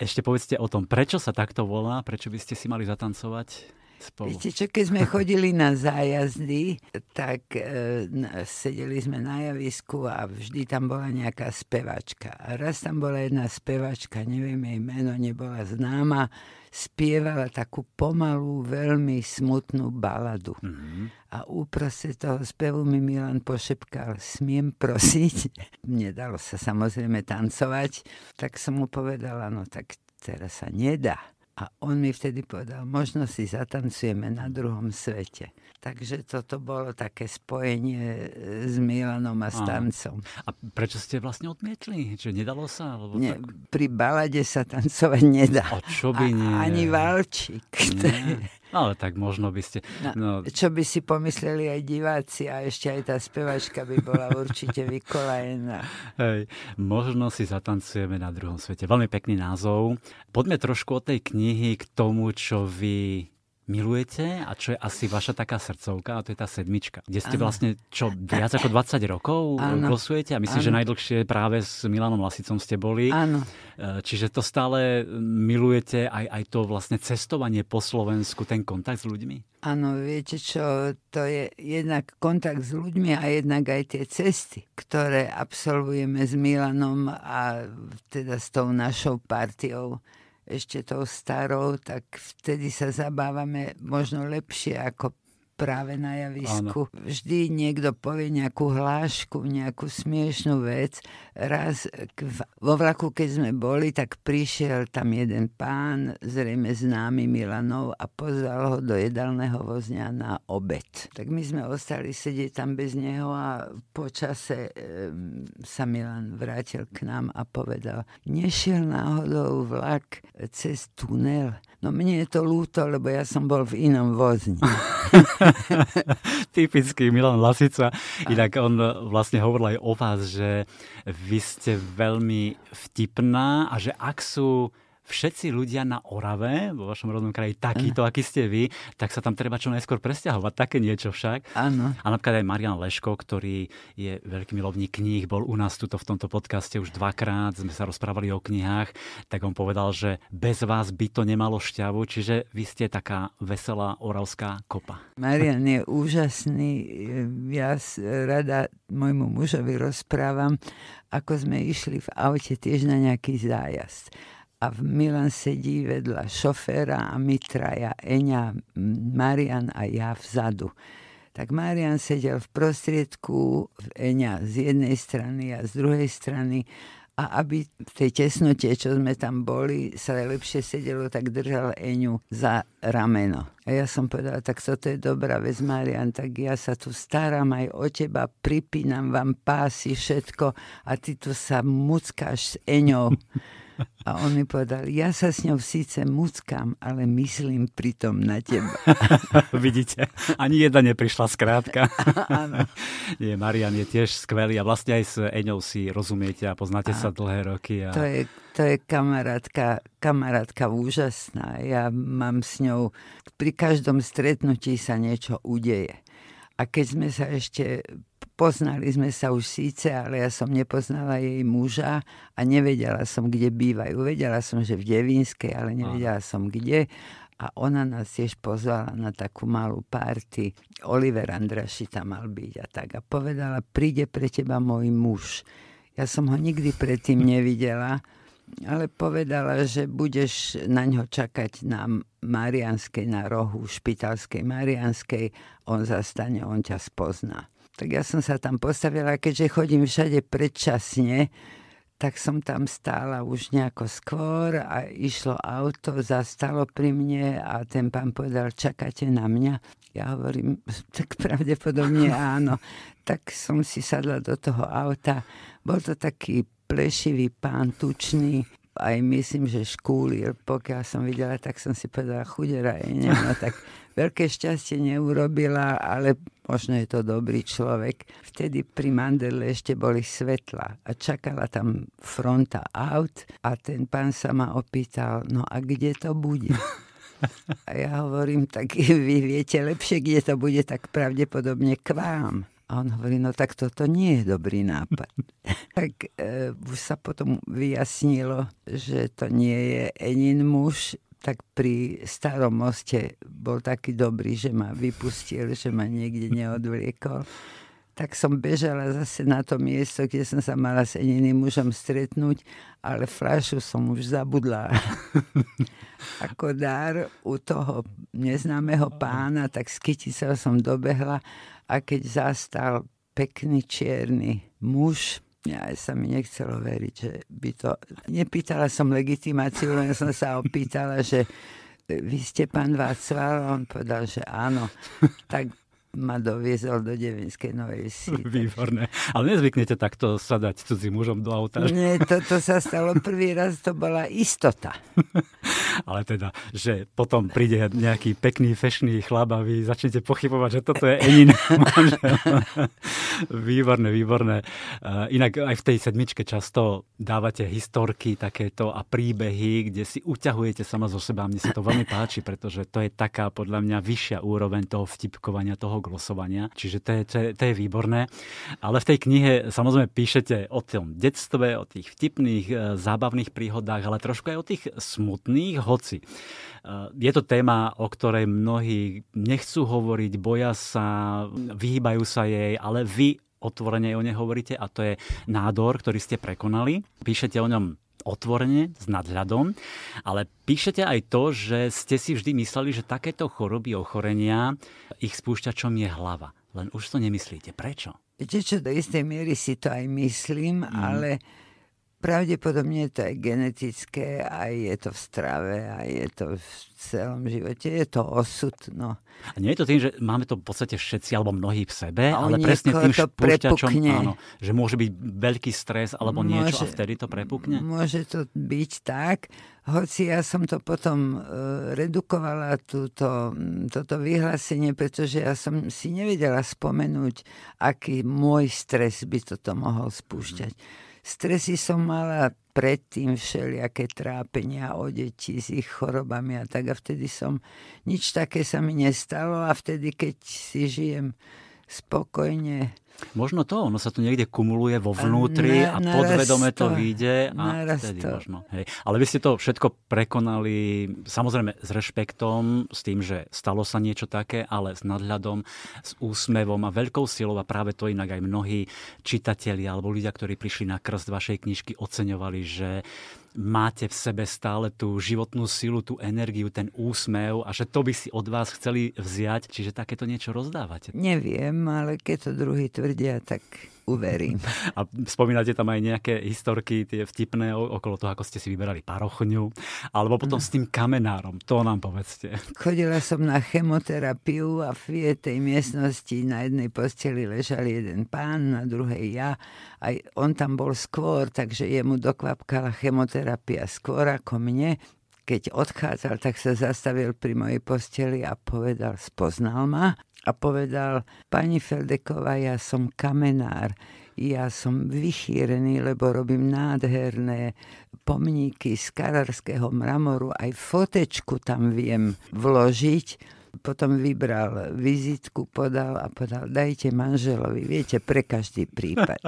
[SPEAKER 1] ešte povedzte o tom, prečo sa takto volá, prečo by ste si mali zatancovať? Spolu. Viete čo,
[SPEAKER 3] keď sme chodili na zájazdy, tak e, sedeli sme na javisku a vždy tam bola nejaká spevačka. A raz tam bola jedna spevačka, neviem jej meno, nebola známa, spievala takú pomalú, veľmi smutnú baladu. Mm-hmm. A uprostred toho spevu mi Milan pošepkal, smiem prosiť. *laughs* Nedalo sa samozrejme tancovať. Tak som mu povedala, no tak teraz sa nedá. A on mi vtedy povedal, možno si zatancujeme na druhom svete. Takže toto bolo také spojenie e, s Milanom a s tancom. A prečo ste
[SPEAKER 1] vlastne odmietli? Čo nedalo sa? Lebo nie, tak...
[SPEAKER 3] Pri balade sa tancovať nedá. A čo by nie? A ani valčík.
[SPEAKER 1] Nie. *laughs* Ale tak možno by ste... No, no,
[SPEAKER 3] čo by si pomysleli aj diváci a ešte aj tá spevačka by bola určite vykolajená.
[SPEAKER 1] Hej, možno si zatancujeme na druhom svete. Veľmi pekný názov. Poďme trošku od tej knihy k tomu, čo vy milujete a čo je asi vaša taká srdcovka, a to je tá sedmička, kde ste ano. vlastne čo viac ako 20 rokov ano. glosujete a myslím, ano. že najdlhšie práve s Milanom Lasicom ste boli. Ano. E, čiže to stále milujete aj, aj to vlastne cestovanie po Slovensku, ten kontakt s ľuďmi?
[SPEAKER 3] Áno, viete čo, to je jednak kontakt s ľuďmi a jednak aj tie cesty, ktoré absolvujeme s Milanom a teda s tou našou partiou ešte tou starou, tak vtedy sa zabávame možno lepšie ako práve na javisku. Áno. Vždy niekto povie nejakú hlášku, nejakú smiešnú vec. Raz vo vlaku, keď sme boli, tak prišiel tam jeden pán, zrejme známy Milanov, a pozval ho do jedálneho vozňa na obed. Tak my sme ostali sedieť tam bez neho a počase e, sa Milan vrátil k nám a povedal, nešiel náhodou vlak cez tunel No mne je to ľúto, lebo ja som bol v inom vozni.
[SPEAKER 1] *laughs* Typický Milan Lasica. Inak on vlastne hovoril aj o vás, že vy ste veľmi vtipná a že ak sú všetci ľudia na Orave, vo vašom rodnom kraji eh. takýto, aký ste vy, tak sa tam treba čo najskôr presťahovať. Také niečo však. Áno. A napríklad aj Marian Leško, ktorý je veľký milovník kníh, bol u nás tuto v tomto podcaste už dvakrát, sme sa rozprávali o knihách, tak on povedal, že bez vás by to nemalo šťavu, čiže vy ste taká veselá oravská kopa.
[SPEAKER 3] Marian je úžasný, ja rada môjmu mužovi rozprávam, ako sme išli v aute tiež na nejaký zájazd a Milan sedí vedľa šoféra a my traja, Eňa, Marian a ja vzadu. Tak Marian sedel v prostriedku, Eňa z jednej strany a z druhej strany a aby v tej tesnote, čo sme tam boli, sa lepšie sedelo, tak držal Eňu za rameno. A ja som povedala, tak toto je dobrá vec, Marian, tak ja sa tu starám aj o teba, pripínam vám pásy, všetko a ty tu sa muckáš s Eňou. A on mi povedal, ja sa s ňou síce
[SPEAKER 1] muckám, ale myslím pritom na teba. *laughs* Vidíte, ani jedna neprišla skrátka. *laughs* Áno. Nie, Marian je tiež skvelý a vlastne aj s Eňou si rozumiete a poznáte a sa dlhé roky. A... To je,
[SPEAKER 3] to je kamarátka, kamarátka úžasná. Ja mám s ňou, pri každom stretnutí sa niečo udeje a keď sme sa ešte poznali sme sa už síce, ale ja som nepoznala jej muža a nevedela som, kde bývajú. Vedela som, že v Devinskej, ale nevedela som, kde. A ona nás tiež pozvala na takú malú párty. Oliver Andraši tam mal byť a tak. A povedala, príde pre teba môj muž. Ja som ho nikdy predtým nevidela ale povedala, že budeš na ňo čakať na Marianskej, na rohu špitalskej Marianskej, on zastane, on ťa spozná. Tak ja som sa tam postavila, keďže chodím všade predčasne, tak som tam stála už nejako skôr a išlo auto, zastalo pri mne a ten pán povedal, čakáte na mňa. Ja hovorím, *laughs* tak pravdepodobne áno. Tak som si sadla do toho auta. Bol to taký plešivý pán, tučný, aj myslím, že škúlil, pokiaľ som videla, tak som si povedala, chudera je nema, *laughs* tak veľké šťastie neurobila, ale možno je to dobrý človek. Vtedy pri Mandele ešte boli svetla a čakala tam fronta aut a ten pán sa ma opýtal, no a kde to bude? *laughs* A ja hovorím, tak vy viete lepšie, kde to bude, tak pravdepodobne k vám. A on hovorí, no tak toto nie je dobrý nápad. *laughs* tak e, už sa potom vyjasnilo, že to nie je Enin muž, tak pri starom moste bol taký dobrý, že ma vypustil, že ma niekde neodvliekol tak som bežala zase na to miesto, kde som sa mala s iným mužom stretnúť, ale flašu som už zabudla. *laughs* Ako dar u toho neznámeho pána, tak s kyticou som dobehla a keď zastal pekný čierny muž, ja sa mi nechcelo veriť, že by to... Nepýtala som legitimáciu, len som sa opýtala, že vy ste pán Václav? On povedal, že áno. Tak ma doviezol do Devinskej Novej Vsi.
[SPEAKER 1] *laughs* Výborné. Ale nezvyknete takto sadať cudzím mužom do auta. *laughs* Nie,
[SPEAKER 3] toto sa stalo prvý raz, to bola istota. *laughs*
[SPEAKER 1] Ale teda, že potom príde nejaký pekný, fešný chlap a vy začnete pochybovať, že toto je Enin. výborné, výborné. Eh, inak aj v tej sedmičke často dávate historky takéto a príbehy, kde si uťahujete sama zo seba. Mne sa to veľmi páči, pretože to je taká podľa mňa vyššia úroveň toho vtipkovania, toho glosovania, čiže to je, to, je, to je výborné. Ale v tej knihe samozrejme píšete o tom detstve, o tých vtipných, e, zábavných príhodách, ale trošku aj o tých smutných, hoci. E, je to téma, o ktorej mnohí nechcú hovoriť, boja sa, vyhýbajú sa jej, ale vy otvorene o nej hovoríte a to je nádor, ktorý ste prekonali. Píšete o ňom otvorene, s nadhľadom, ale píšete aj to, že ste si vždy mysleli, že takéto choroby, ochorenia, ich spúšťačom je hlava. Len už to nemyslíte. Prečo?
[SPEAKER 3] Viete čo, do istej miery si to aj myslím, mm. ale Pravdepodobne to je genetické, aj je to v strave, aj je to
[SPEAKER 1] v celom živote. Je to osud, no. A nie je to tým, že máme to v podstate všetci alebo mnohí v sebe, no, ale presne tým špúšťačom, áno, že môže byť veľký stres alebo môže, niečo a vtedy to prepukne?
[SPEAKER 3] Môže to byť tak, hoci ja som to potom e, redukovala, túto, toto vyhlásenie, pretože ja som si nevedela spomenúť, aký môj stres by toto mohol spúšťať. Mm. Stresy som mala predtým všelijaké trápenia o deti s ich chorobami a tak. A vtedy som, nič také sa mi nestalo a vtedy, keď si žijem spokojne
[SPEAKER 1] Možno to, ono sa to niekde kumuluje vo vnútri a, na, a podvedome to vyjde a vtedy to. možno. Hej. Ale vy ste to všetko prekonali samozrejme s rešpektom, s tým, že stalo sa niečo také, ale s nadhľadom, s úsmevom a veľkou silou a práve to inak aj mnohí čitatelia alebo ľudia, ktorí prišli na krst vašej knižky, oceňovali, že máte v sebe stále tú životnú silu, tú energiu, ten úsmev a že to by si od vás chceli vziať, čiže takéto niečo rozdávate? Neviem,
[SPEAKER 3] ale keď to druhý tvrdia, tak uverím.
[SPEAKER 1] *laughs* A spomínate tam aj nejaké historky, tie vtipné okolo toho, ako ste si vyberali parochňu, alebo potom no. s tým kamenárom, to nám povedzte.
[SPEAKER 3] *laughs* Chodila som na chemoterapiu a v tej miestnosti na jednej posteli ležal jeden pán, na druhej ja. Aj on tam bol skôr, takže jemu dokvapkala chemoterapia skôr ako mne keď odchádzal, tak sa zastavil pri mojej posteli a povedal, spoznal ma a povedal, pani Feldeková, ja som kamenár, ja som vychýrený, lebo robím nádherné pomníky z kararského mramoru, aj fotečku tam viem vložiť potom vybral vizitku, podal a podal, dajte manželovi, viete, pre každý prípad.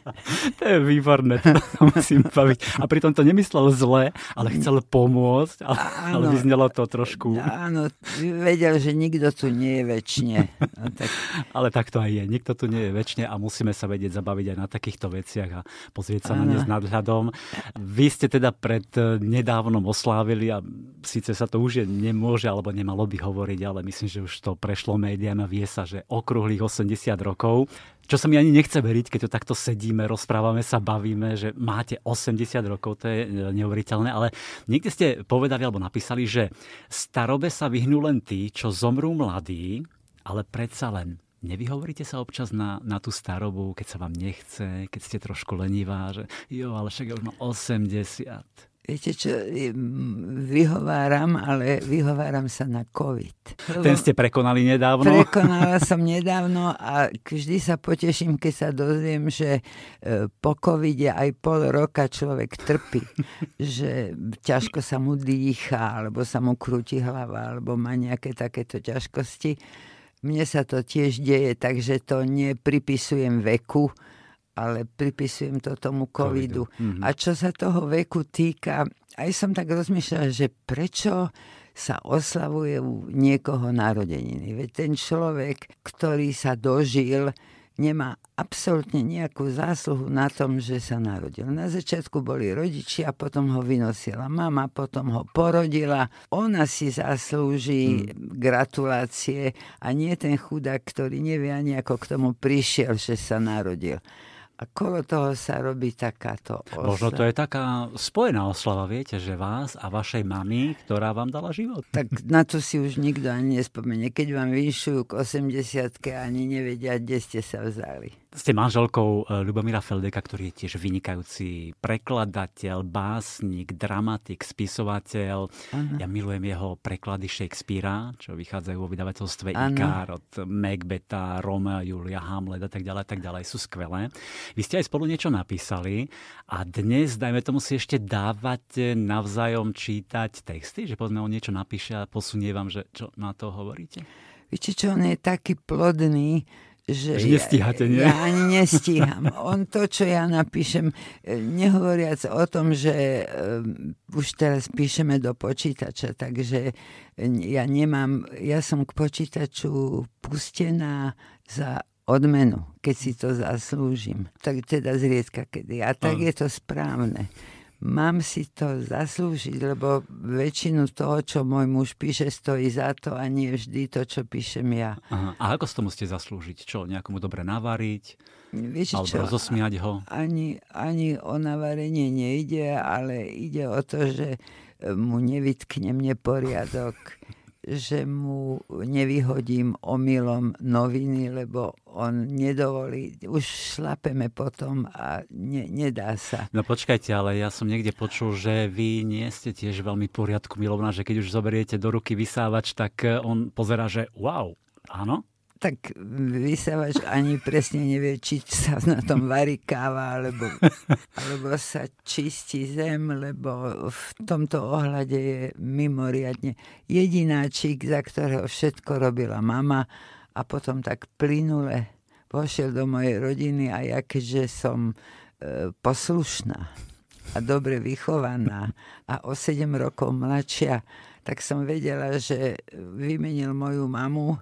[SPEAKER 1] *laughs* to je výborné, to musím baviť. A pritom to nemyslel zle, ale chcel pomôcť, ale, áno, ale vyznelo to trošku. Áno, vedel, že nikto tu nie je väčšine. No, tak. ale tak to aj je, nikto tu nie je väčšine a musíme sa vedieť zabaviť aj na takýchto veciach a pozrieť sa áno. na ne s nadhľadom. Vy ste teda pred nedávnom oslávili a síce sa to už je, nemôže alebo nemalo by hovoriť, ale myslím, že už to prešlo médiám a vie sa, že okruhlých 80 rokov. Čo sa mi ani nechce veriť, keď to takto sedíme, rozprávame sa, bavíme, že máte 80 rokov, to je e, neuveriteľné, ale niekde ste povedali alebo napísali, že starobe sa vyhnú len tí, čo zomrú mladí, ale predsa len Nevyhovoríte sa občas na, na tú starobu, keď sa vám nechce, keď ste trošku lenivá, že jo, ale však ja už mám 80.
[SPEAKER 3] Viete čo, vyhováram, ale vyhováram sa na COVID. Ten
[SPEAKER 1] ste prekonali nedávno? Prekonala
[SPEAKER 3] *laughs* som nedávno a vždy sa poteším, keď sa dozviem, že e, po covide aj pol roka človek trpí. *laughs* že ťažko sa mu dýcha, alebo sa mu krúti hlava, alebo má nejaké takéto ťažkosti. Mne sa to tiež deje, takže to nepripisujem veku ale pripisujem to tomu covidu. COVIDu. Mm-hmm. A čo sa toho veku týka, aj som tak rozmýšľala, že prečo sa oslavuje u niekoho narodeniny. Veď ten človek, ktorý sa dožil, nemá absolútne nejakú zásluhu na tom, že sa narodil. Na začiatku boli rodičia, potom ho vynosila mama, potom ho porodila. Ona si zaslúži mm. gratulácie a nie ten chudák, ktorý nevie ani ako k tomu prišiel, že sa narodil. A kolo toho sa robí takáto oslava. Možno to je
[SPEAKER 1] taká spojená oslava, viete, že vás a vašej mamy, ktorá vám dala život.
[SPEAKER 3] Tak na to si už nikto ani nespomenie. Keď vám vyšujú k 80 ani nevedia, kde ste sa vzali.
[SPEAKER 1] Ste manželkou e, Ľubomíra Feldeka, ktorý je tiež vynikajúci prekladateľ, básnik, dramatik, spisovateľ. Ano. Ja milujem jeho preklady Shakespearea, čo vychádzajú vo vydavateľstve ano. od Macbeta, Roma Julia, Hamlet a tak ďalej, tak ďalej. Sú skvelé. Vy ste aj spolu niečo napísali a dnes, dajme tomu, si ešte dávate navzájom čítať texty, že povedzme on niečo napíše a posunie vám, že čo na to hovoríte?
[SPEAKER 3] Viete čo, on je taký plodný, že... Že nestíhate, nie? Ja ani nestíham. On to, čo ja napíšem, e, nehovoriac o tom, že e, už teraz píšeme do počítača, takže e, ja nemám, ja som k počítaču pustená za odmenu, keď si to zaslúžim. Tak teda zriedka kedy. A tak Aha. je to správne mám si to zaslúžiť, lebo väčšinu toho, čo môj muž píše, stojí za to a nie vždy to, čo píšem ja.
[SPEAKER 1] Aha. A ako si to musíte zaslúžiť? Čo, nejakomu dobre navariť? Vieš, alebo čo? rozosmiať ho? Ani, ani o
[SPEAKER 3] navarenie nejde, ale ide o to, že mu nevytknem neporiadok. *laughs* že mu nevyhodím omylom noviny, lebo on nedovolí. Už šlapeme potom a ne, nedá sa.
[SPEAKER 1] No počkajte, ale ja som niekde počul, že vy nie ste tiež veľmi poriadku milovná, že keď už zoberiete do ruky vysávač, tak eh, on pozera, že wow, áno? tak
[SPEAKER 3] vysávač ani presne nevie, či sa na tom varí káva, alebo, alebo sa čistí zem, lebo v tomto ohľade je mimoriadne jedináčik, za ktorého všetko robila mama a potom tak plynule pošiel do mojej rodiny a ja keďže som e, poslušná a dobre vychovaná a o 7 rokov mladšia, tak som vedela, že vymenil moju mamu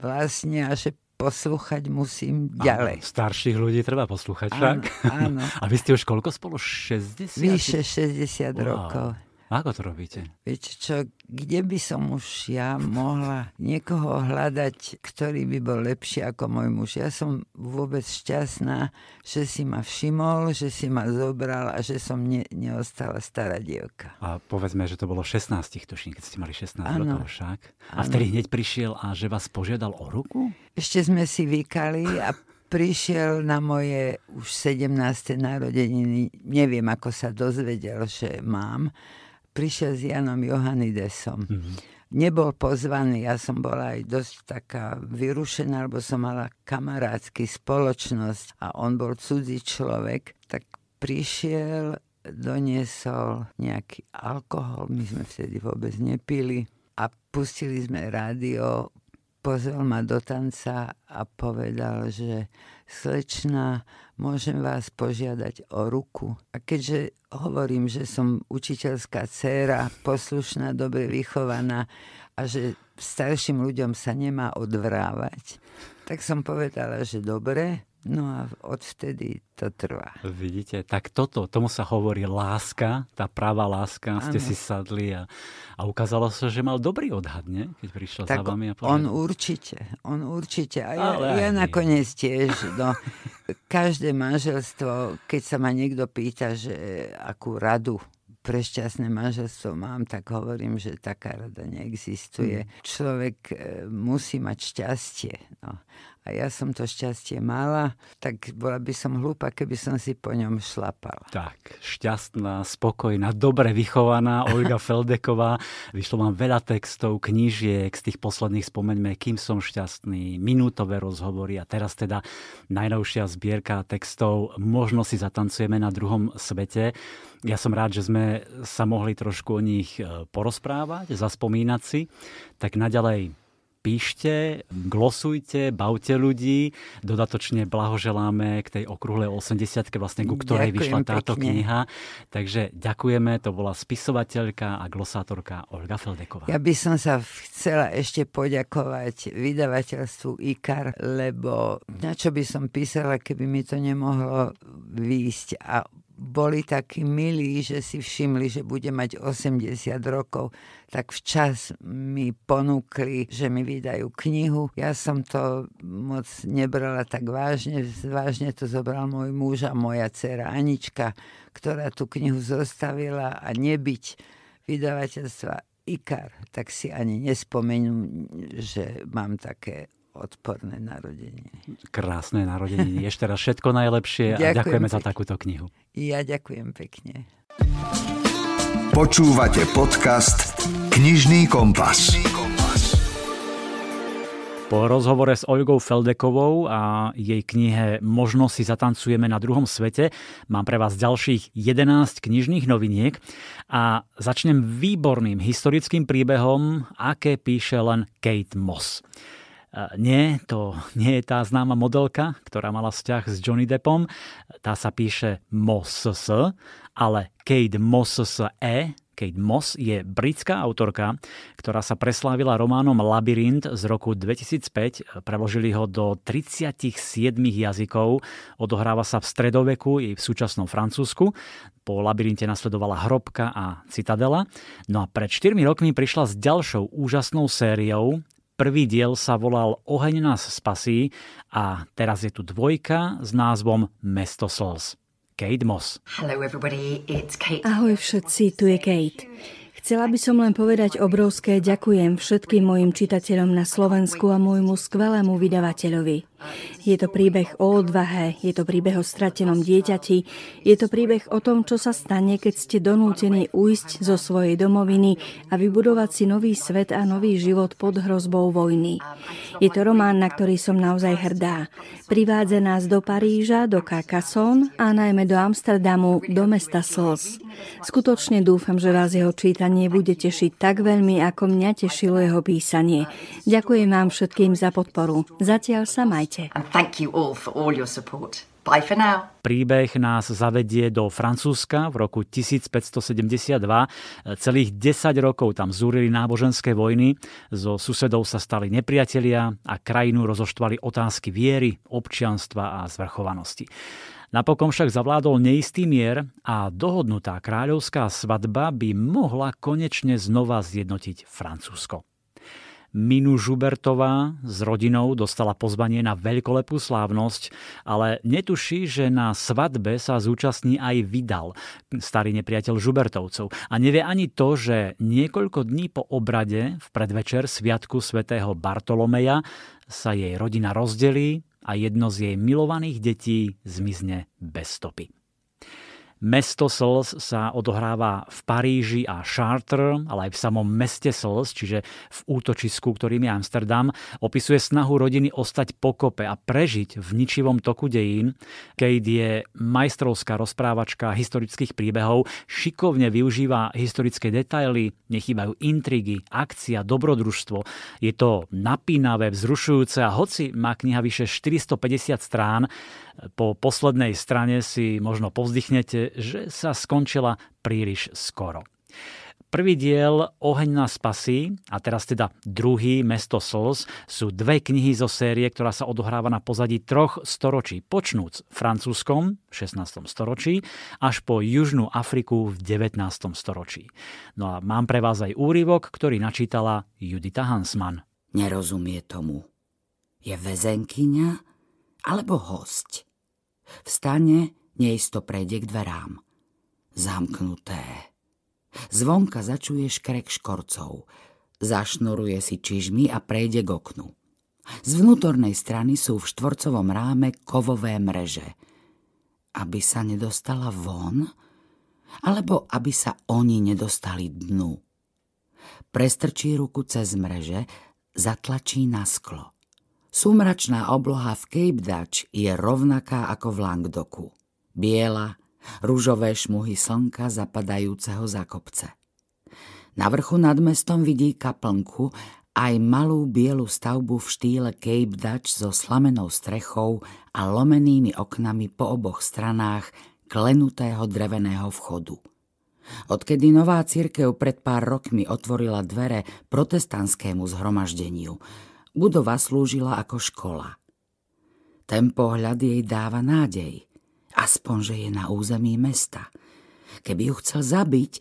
[SPEAKER 3] vlastne a že poslúchať musím
[SPEAKER 1] ďalej. Áno, starších ľudí treba poslúchať áno, však. Áno. *laughs* A vy ste už koľko spolu? 60? Vyše 60 wow. rokov. Ako to robíte?
[SPEAKER 3] Viete čo, kde by som už ja mohla niekoho hľadať, ktorý by bol lepší ako môj muž. Ja som vôbec šťastná, že si ma všimol, že si ma zobral
[SPEAKER 1] a že som ne, neostala stará dievka. A povedzme, že to bolo 16, tuším, keď ste mali 16 ano. rokov však. A ano. vtedy hneď prišiel a že vás požiadal o ruku?
[SPEAKER 3] Ešte sme si vykali a prišiel na moje už 17. narodeniny, neviem ako sa dozvedel, že mám, prišiel s Janom Johanidesom. Mm-hmm. Nebol pozvaný, ja som bola aj dosť taká vyrušená, lebo som mala kamarádsky spoločnosť a on bol cudzí človek, tak prišiel, doniesol nejaký alkohol, my sme vtedy vôbec nepili a pustili sme rádio pozrel ma do tanca a povedal, že slečna, môžem vás požiadať o ruku. A keďže hovorím, že som učiteľská dcéra, poslušná, dobre vychovaná a že starším ľuďom sa nemá odvrávať, tak som povedala, že dobre. No a odvtedy
[SPEAKER 1] to trvá. Vidíte, tak toto, tomu sa hovorí láska, tá pravá láska, ano. ste si sadli a, a ukázalo sa, že mal dobrý odhad, nie? keď prišiel tak za vami. A On určite,
[SPEAKER 3] on určite. A ja, Ale ja nakoniec tiež, no, každé manželstvo, keď sa ma niekto pýta, že akú radu pre šťastné manželstvo mám, tak hovorím, že taká rada neexistuje. Mm. Človek e, musí mať šťastie. No a ja som to šťastie mala, tak bola by som hlúpa, keby som si po ňom šlapala. Tak,
[SPEAKER 1] šťastná, spokojná, dobre vychovaná Olga *laughs* Feldeková. Vyšlo vám veľa textov, knížiek, z tých posledných spomeňme, kým som šťastný, minútové rozhovory a teraz teda najnovšia zbierka textov, možno si zatancujeme na druhom svete. Ja som rád, že sme sa mohli trošku o nich e, porozprávať, zaspomínať si. Tak naďalej píšte, glosujte, bavte ľudí. Dodatočne blahoželáme k tej okrúhlej 80 vlastne ku ktorej Ďakujem vyšla táto pekne. kniha. Takže ďakujeme, to bola spisovateľka a glosátorka Olga Feldeková. Ja
[SPEAKER 3] by som sa chcela ešte poďakovať vydavateľstvu IKAR, lebo na čo by som písala, keby mi to nemohlo výjsť a boli takí milí, že si všimli, že bude mať 80 rokov, tak včas mi ponúkli, že mi vydajú knihu. Ja som to moc nebrala tak vážne. Vážne to zobral môj muž a moja dcera Anička, ktorá tú knihu zostavila a nebyť vydavateľstva IKAR, tak si ani nespomenú, že mám také odporné narodenie.
[SPEAKER 1] Krásne narodenie. *laughs* Ešte raz všetko najlepšie ďakujem a ďakujeme pekne. za takúto knihu.
[SPEAKER 3] Ja ďakujem
[SPEAKER 1] pekne. Počúvate podcast
[SPEAKER 3] Knižný
[SPEAKER 2] kompas.
[SPEAKER 1] Po rozhovore s Olgou Feldekovou a jej knihe Možno si zatancujeme na druhom svete mám pre vás ďalších 11 knižných noviniek a začnem výborným historickým príbehom, aké píše len Kate Moss. Nie, to nie je tá známa modelka, ktorá mala vzťah s Johnny Deppom. Tá sa píše Moss, ale Kate Moss E Kate Moss je britská autorka, ktorá sa preslávila románom Labyrinth z roku 2005. Preložili ho do 37 jazykov. Odohráva sa v stredoveku i v súčasnom Francúzsku. Po Labyrinte nasledovala Hrobka a Citadela. No a pred 4 rokmi prišla s ďalšou úžasnou sériou Prvý diel sa volal Oheň nás spasí a teraz je tu dvojka s názvom Mesto slz. Kate Moss.
[SPEAKER 4] Hello everybody, it's Kate. Ahoj všetci, tu je Kate. Chcela by som len povedať obrovské ďakujem všetkým mojim čitateľom na Slovensku a môjmu skvelému vydavateľovi. Je to príbeh o odvahe, je to príbeh o stratenom dieťati, je to príbeh o tom, čo sa stane, keď ste donútení ujsť zo svojej domoviny a vybudovať si nový svet a nový život pod hrozbou vojny. Je to román, na ktorý som naozaj hrdá. Privádza nás do Paríža, do Kakason a najmä do Amsterdamu, do mesta Slz. Skutočne dúfam, že vás jeho čítanie bude tešiť tak veľmi, ako mňa tešilo jeho písanie. Ďakujem vám všetkým za podporu. Zatiaľ sa majte svete. And thank
[SPEAKER 2] you all for all your support. Bye for now.
[SPEAKER 1] Príbeh nás zavedie do Francúzska v roku 1572. Celých 10 rokov tam zúrili náboženské vojny, zo susedov sa stali nepriatelia a krajinu rozoštvali otázky viery, občianstva a zvrchovanosti. Napokon však zavládol neistý mier a dohodnutá kráľovská svadba by mohla konečne znova zjednotiť Francúzsko. Minu Žubertová s rodinou dostala pozvanie na veľkolepú slávnosť, ale netuší, že na svadbe sa zúčastní aj Vidal, starý nepriateľ Žubertovcov. A nevie ani to, že niekoľko dní po obrade v predvečer Sviatku svätého Bartolomeja sa jej rodina rozdelí a jedno z jej milovaných detí zmizne bez stopy. Mesto Sls sa odohráva v Paríži a Chartres, ale aj v samom meste Sls, čiže v útočisku, ktorým je Amsterdam, opisuje snahu rodiny ostať pokope a prežiť v ničivom toku dejín. Kate je majstrovská rozprávačka historických príbehov, šikovne využíva historické detaily, nechýbajú intrigy, akcia, dobrodružstvo. Je to napínavé, vzrušujúce a hoci má kniha vyše 450 strán, po poslednej strane si možno povzdychnete, že sa skončila príliš skoro. Prvý diel Oheň na spasí a teraz teda druhý Mesto slz sú dve knihy zo série, ktorá sa odohráva na pozadí troch storočí, počnúc francúzskom v 16. storočí až po Južnú Afriku v 19. storočí. No a mám pre vás aj úryvok, ktorý načítala
[SPEAKER 2] Judita Hansman. Nerozumie tomu. Je väzenkyňa alebo host? Vstane Neisto prejde k dverám. Zamknuté. Zvonka začuje škrek škorcov. Zašnuruje si čižmy a prejde k oknu. Z vnútornej strany sú v štvorcovom ráme kovové mreže. Aby sa nedostala von, alebo aby sa oni nedostali dnu. Prestrčí ruku cez mreže, zatlačí na sklo. Súmračná obloha v Cape Dutch je rovnaká ako v Langdoku biela, rúžové šmuhy slnka zapadajúceho za kopce. Na vrchu nad mestom vidí kaplnku aj malú bielu stavbu v štýle Cape Dutch so slamenou strechou a lomenými oknami po oboch stranách klenutého dreveného vchodu. Odkedy nová církev pred pár rokmi otvorila dvere protestantskému zhromaždeniu, budova slúžila ako škola. Ten pohľad jej dáva nádej – aspoň že je na území mesta. Keby ju chcel zabiť,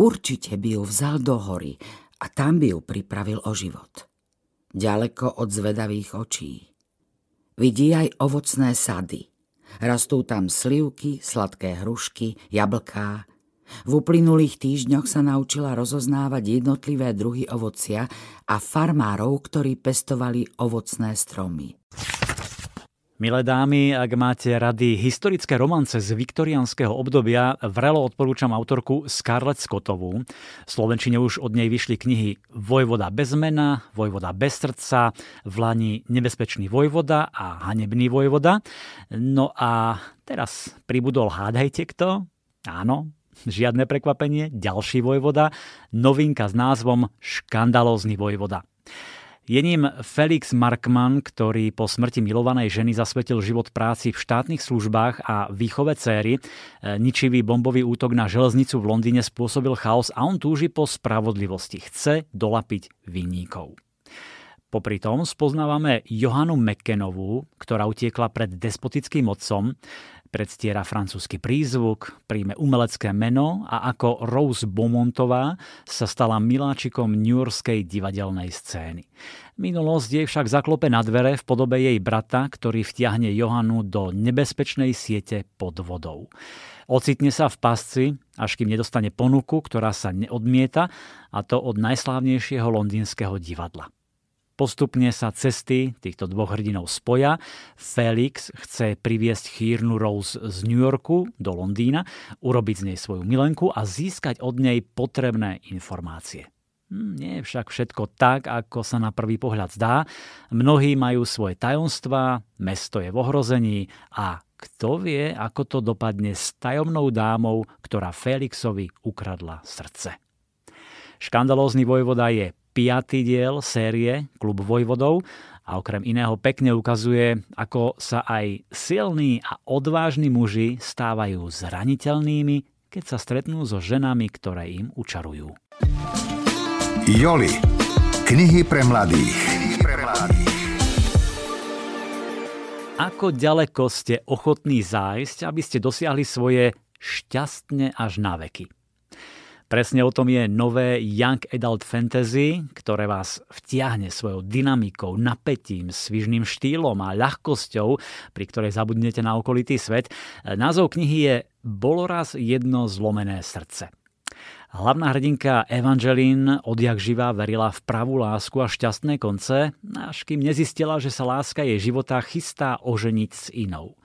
[SPEAKER 2] určite by ju vzal do hory a tam by ju pripravil o život. Ďaleko od zvedavých očí. Vidí aj ovocné sady. Rastú tam slivky, sladké hrušky, jablká. V uplynulých týždňoch sa naučila rozoznávať jednotlivé druhy ovocia a farmárov, ktorí pestovali ovocné stromy.
[SPEAKER 1] Milé dámy, ak máte rady historické romance z viktoriánskeho obdobia, vrelo odporúčam autorku Scarlett Scottovú. V Slovenčine už od nej vyšli knihy Vojvoda bez mena, Vojvoda bez srdca, Vlani nebezpečný vojvoda a Hanebný vojvoda. No a teraz pribudol hádajte kto? Áno, žiadne prekvapenie, ďalší vojvoda, novinka s názvom Škandalózny vojvoda. Je ním Felix Markman, ktorý po smrti milovanej ženy zasvetil život práci v štátnych službách a výchove céry. E, ničivý bombový útok na železnicu v Londýne spôsobil chaos a on túži po spravodlivosti. Chce dolapiť vinníkov. Popri tom spoznávame Johanu McKenovú, ktorá utiekla pred despotickým otcom predstiera francúzsky prízvuk, príjme umelecké meno a ako Rose Beaumontová sa stala miláčikom newyorskej divadelnej scény. Minulosť jej však zaklope na dvere v podobe jej brata, ktorý vtiahne Johanu do nebezpečnej siete pod vodou. Ocitne sa v pasci, až kým nedostane ponuku, ktorá sa neodmieta, a to od najslávnejšieho londýnskeho divadla. Postupne sa cesty týchto dvoch hrdinov spoja. Felix chce priviesť chýrnu Rose z New Yorku do Londýna, urobiť z nej svoju milenku a získať od nej potrebné informácie. Hm, nie je však všetko tak, ako sa na prvý pohľad zdá. Mnohí majú svoje tajomstvá, mesto je v ohrození a kto vie, ako to dopadne s tajomnou dámou, ktorá Felixovi ukradla srdce. Škandalózny vojvoda je piatý diel série Klub vojvodov a okrem iného pekne ukazuje, ako sa aj silní a odvážni muži stávajú zraniteľnými, keď sa stretnú so ženami, ktoré im učarujú. Joli. Knihy pre mladých. Knihy pre mladých. Ako ďaleko ste ochotní zájsť, aby ste dosiahli svoje šťastne až na veky? Presne o tom je nové Young Adult Fantasy, ktoré vás vtiahne svojou dynamikou, napätím, svižným štýlom a ľahkosťou, pri ktorej zabudnete na okolitý svet. Názov knihy je Bolo raz jedno zlomené srdce. Hlavná hrdinka Evangeline odjak živá verila v pravú lásku a šťastné konce, až kým nezistila, že sa láska jej života chystá oženiť s inou.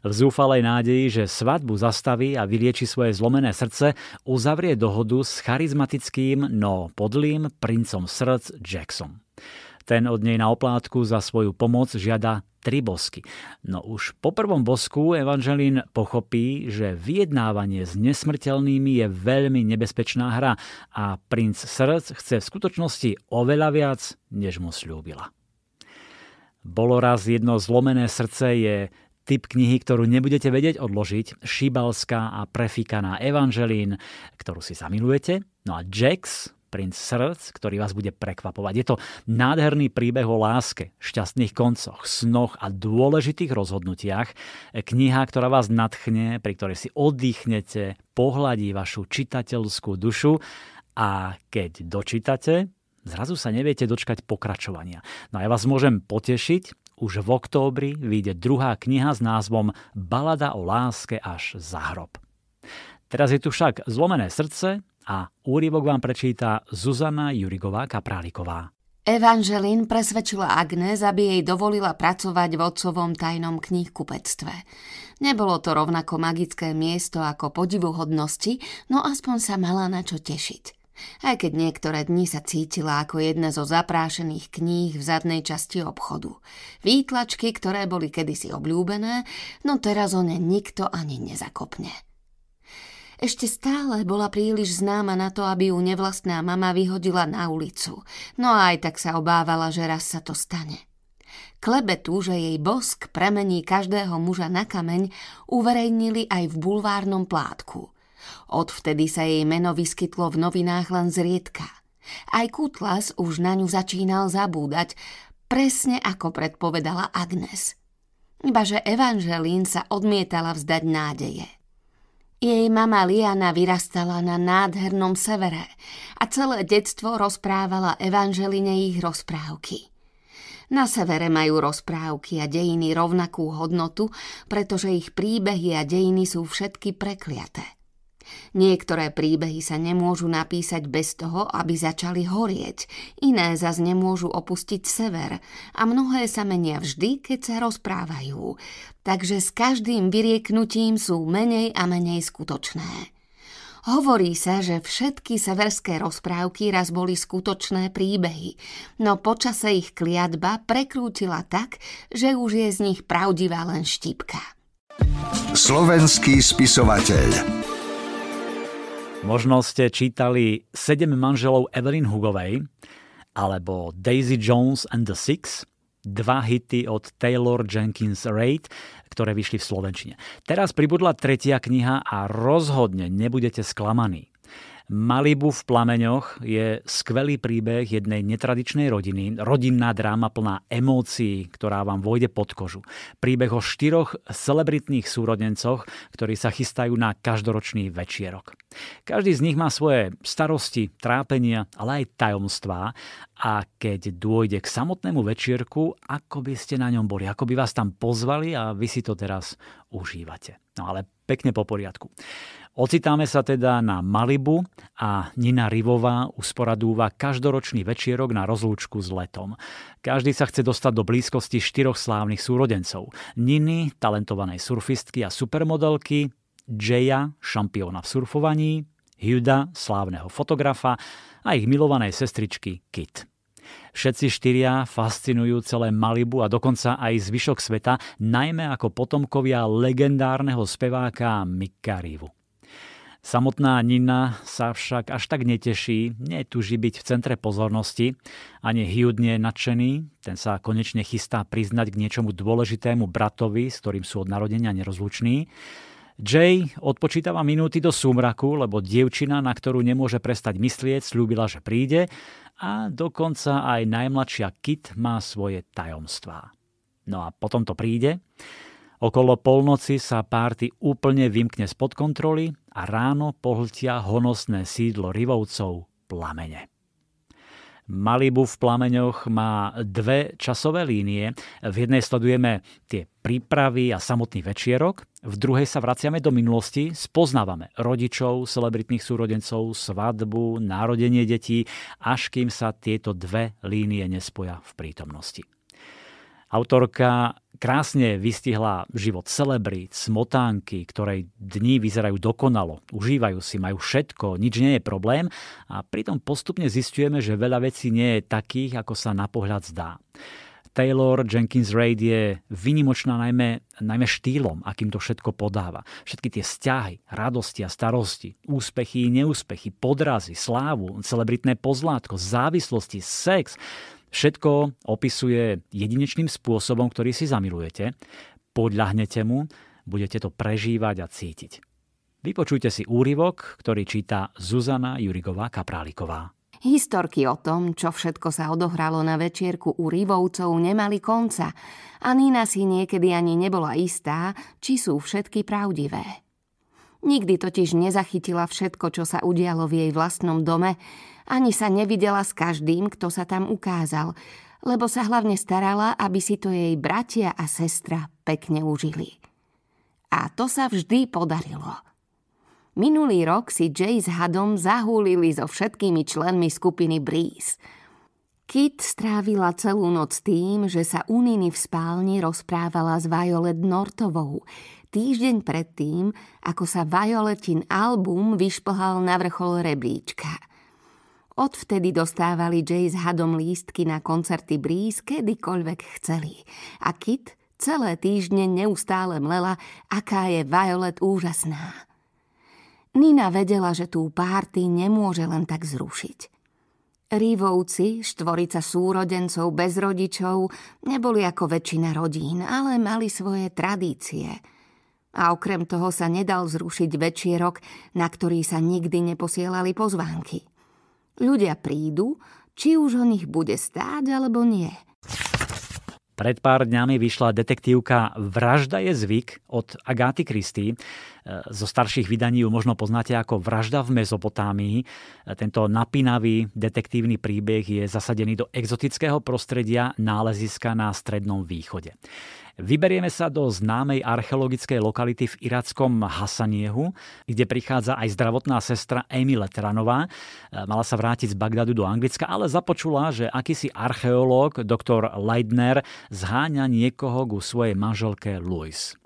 [SPEAKER 1] V zúfalej nádeji, že svadbu zastaví a vylieči svoje zlomené srdce, uzavrie dohodu s charizmatickým, no podlým princom srdc Jackson. Ten od nej na oplátku za svoju pomoc žiada tri bosky. No už po prvom bosku Evangelín pochopí, že vyjednávanie s nesmrteľnými je veľmi nebezpečná hra a princ srdc chce v skutočnosti oveľa viac, než mu slúbila. Bolo raz jedno zlomené srdce je typ knihy, ktorú nebudete vedieť odložiť, Šibalská a prefikaná Evangelín, ktorú si zamilujete. No a Jax, princ srdc, ktorý vás bude prekvapovať. Je to nádherný príbeh o láske, šťastných koncoch, snoch a dôležitých rozhodnutiach. Kniha, ktorá vás nadchne, pri ktorej si oddychnete, pohľadí vašu čitateľskú dušu a keď dočítate, zrazu sa neviete dočkať pokračovania. No a ja vás môžem potešiť, už v októbri vyjde druhá kniha s názvom Balada o láske až za hrob. Teraz je tu však Zlomené srdce a úryvok vám prečíta Zuzana Jurigová-Kapráliková.
[SPEAKER 4] Evangelín presvedčila Agnes, aby jej dovolila pracovať v otcovom tajnom knihkupectve. Nebolo to rovnako magické miesto ako podivuhodnosti, no aspoň sa mala na čo tešiť aj keď niektoré dni sa cítila ako jedna zo zaprášených kníh v zadnej časti obchodu. Výtlačky, ktoré boli kedysi obľúbené, no teraz o ne nikto ani nezakopne. Ešte stále bola príliš známa na to, aby ju nevlastná mama vyhodila na ulicu, no aj tak sa obávala, že raz sa to stane. Klebetu, že jej bosk premení každého muža na kameň, uverejnili aj v bulvárnom plátku – Odvtedy sa jej meno vyskytlo v novinách len zriedka. Aj Kutlas už na ňu začínal zabúdať, presne ako predpovedala Agnes. Ibaže Evangelín sa odmietala vzdať nádeje. Jej mama Liana vyrastala na nádhernom severe a celé detstvo rozprávala Evangeline ich rozprávky. Na severe majú rozprávky a dejiny rovnakú hodnotu, pretože ich príbehy a dejiny sú všetky prekliaté – Niektoré príbehy sa nemôžu napísať bez toho, aby začali horieť, iné zas nemôžu opustiť sever a mnohé sa menia vždy, keď sa rozprávajú. Takže s každým vyrieknutím sú menej a menej skutočné. Hovorí sa, že všetky severské rozprávky raz boli skutočné príbehy, no počase ich kliatba prekrútila tak, že už je z nich pravdivá len štipka.
[SPEAKER 3] Slovenský spisovateľ
[SPEAKER 1] Možno ste čítali 7 manželov Evelyn Hugovej alebo Daisy Jones and the Six, dva hity od Taylor Jenkins Reid, ktoré vyšli v Slovenčine. Teraz pribudla tretia kniha a rozhodne nebudete sklamaní. Malibu v plameňoch je skvelý príbeh jednej netradičnej rodiny, rodinná dráma plná emócií, ktorá vám vojde pod kožu. Príbeh o štyroch celebritných súrodencoch, ktorí sa chystajú na každoročný večierok. Každý z nich má svoje starosti, trápenia, ale aj tajomstvá a keď dôjde k samotnému večierku, ako by ste na ňom boli, ako by vás tam pozvali a vy si to teraz užívate. No ale pekne po poriadku. Ocitáme sa teda na Malibu a Nina Rivová usporadúva každoročný večierok na rozlúčku s letom. Každý sa chce dostať do blízkosti štyroch slávnych súrodencov. Niny, talentovanej surfistky a supermodelky, Jaya, šampióna v surfovaní, Huda, slávneho fotografa a ich milovanej sestričky Kit. Všetci štyria fascinujú celé Malibu a dokonca aj zvyšok sveta, najmä ako potomkovia legendárneho speváka Mika Rivu. Samotná Nina sa však až tak neteší, netuží byť v centre pozornosti, ani Hugh nadšený, ten sa konečne chystá priznať k niečomu dôležitému bratovi, s ktorým sú od narodenia nerozluční. Jay odpočítava minúty do súmraku, lebo dievčina, na ktorú nemôže prestať myslieť, slúbila, že príde a dokonca aj najmladšia Kit má svoje tajomstvá. No a potom to príde. Okolo polnoci sa párty úplne vymkne spod kontroly a ráno pohltia honosné sídlo Rivovcov plamene. Malibu v plameňoch má dve časové línie. V jednej sledujeme tie prípravy a samotný večierok, v druhej sa vraciame do minulosti, spoznávame rodičov, celebritných súrodencov, svadbu, národenie detí, až kým sa tieto dve línie nespoja v prítomnosti. Autorka Krásne vystihla život celebrít, smotánky, ktorej dni vyzerajú dokonalo. Užívajú si, majú všetko, nič nie je problém a pritom postupne zistujeme, že veľa vecí nie je takých, ako sa na pohľad zdá. Taylor Jenkins Reid je vynimočná najmä, najmä štýlom, akým to všetko podáva. Všetky tie vzťahy, radosti a starosti, úspechy i neúspechy, podrazy, slávu, celebritné pozlátko, závislosti, sex – Všetko opisuje jedinečným spôsobom, ktorý si zamilujete. Podľahnete mu, budete to prežívať a cítiť. Vypočujte si úryvok, ktorý číta Zuzana Jurigová Kapráliková.
[SPEAKER 4] Historky o tom, čo všetko sa odohralo na večierku u Rivovcov, nemali konca a Nina si niekedy ani nebola istá, či sú všetky pravdivé. Nikdy totiž nezachytila všetko, čo sa udialo v jej vlastnom dome ani sa nevidela s každým, kto sa tam ukázal, lebo sa hlavne starala, aby si to jej bratia a sestra pekne užili. A to sa vždy podarilo. Minulý rok si Jay s Hadom zahúlili so všetkými členmi skupiny Breeze – Kit strávila celú noc tým, že sa u Niny v spálni rozprávala s Violet Nortovou. Týždeň predtým, ako sa Violetin album vyšplhal na vrchol rebríčka. Odvtedy dostávali Jay s hadom lístky na koncerty Breeze kedykoľvek chceli. A Kit celé týždne neustále mlela, aká je Violet úžasná. Nina vedela, že tú párty nemôže len tak zrušiť. Rývovci, štvorica súrodencov bez rodičov, neboli ako väčšina rodín, ale mali svoje tradície. A okrem toho sa nedal zrušiť večierok, na ktorý sa nikdy neposielali pozvánky. Ľudia prídu, či už o nich bude stáť alebo nie.
[SPEAKER 1] Pred pár dňami vyšla detektívka Vražda je zvyk od Agáty Kristy. E, zo starších vydaní ju možno poznáte ako Vražda v Mezopotámii. E, tento napínavý detektívny príbeh je zasadený do exotického prostredia náleziska na Strednom východe. Vyberieme sa do známej archeologickej lokality v irackom Hasaniehu, kde prichádza aj zdravotná sestra Amy Letranová. E, mala sa vrátiť z Bagdadu do Anglicka, ale započula, že akýsi archeológ, doktor Leidner, zháňa niekoho ku svojej manželke Louise.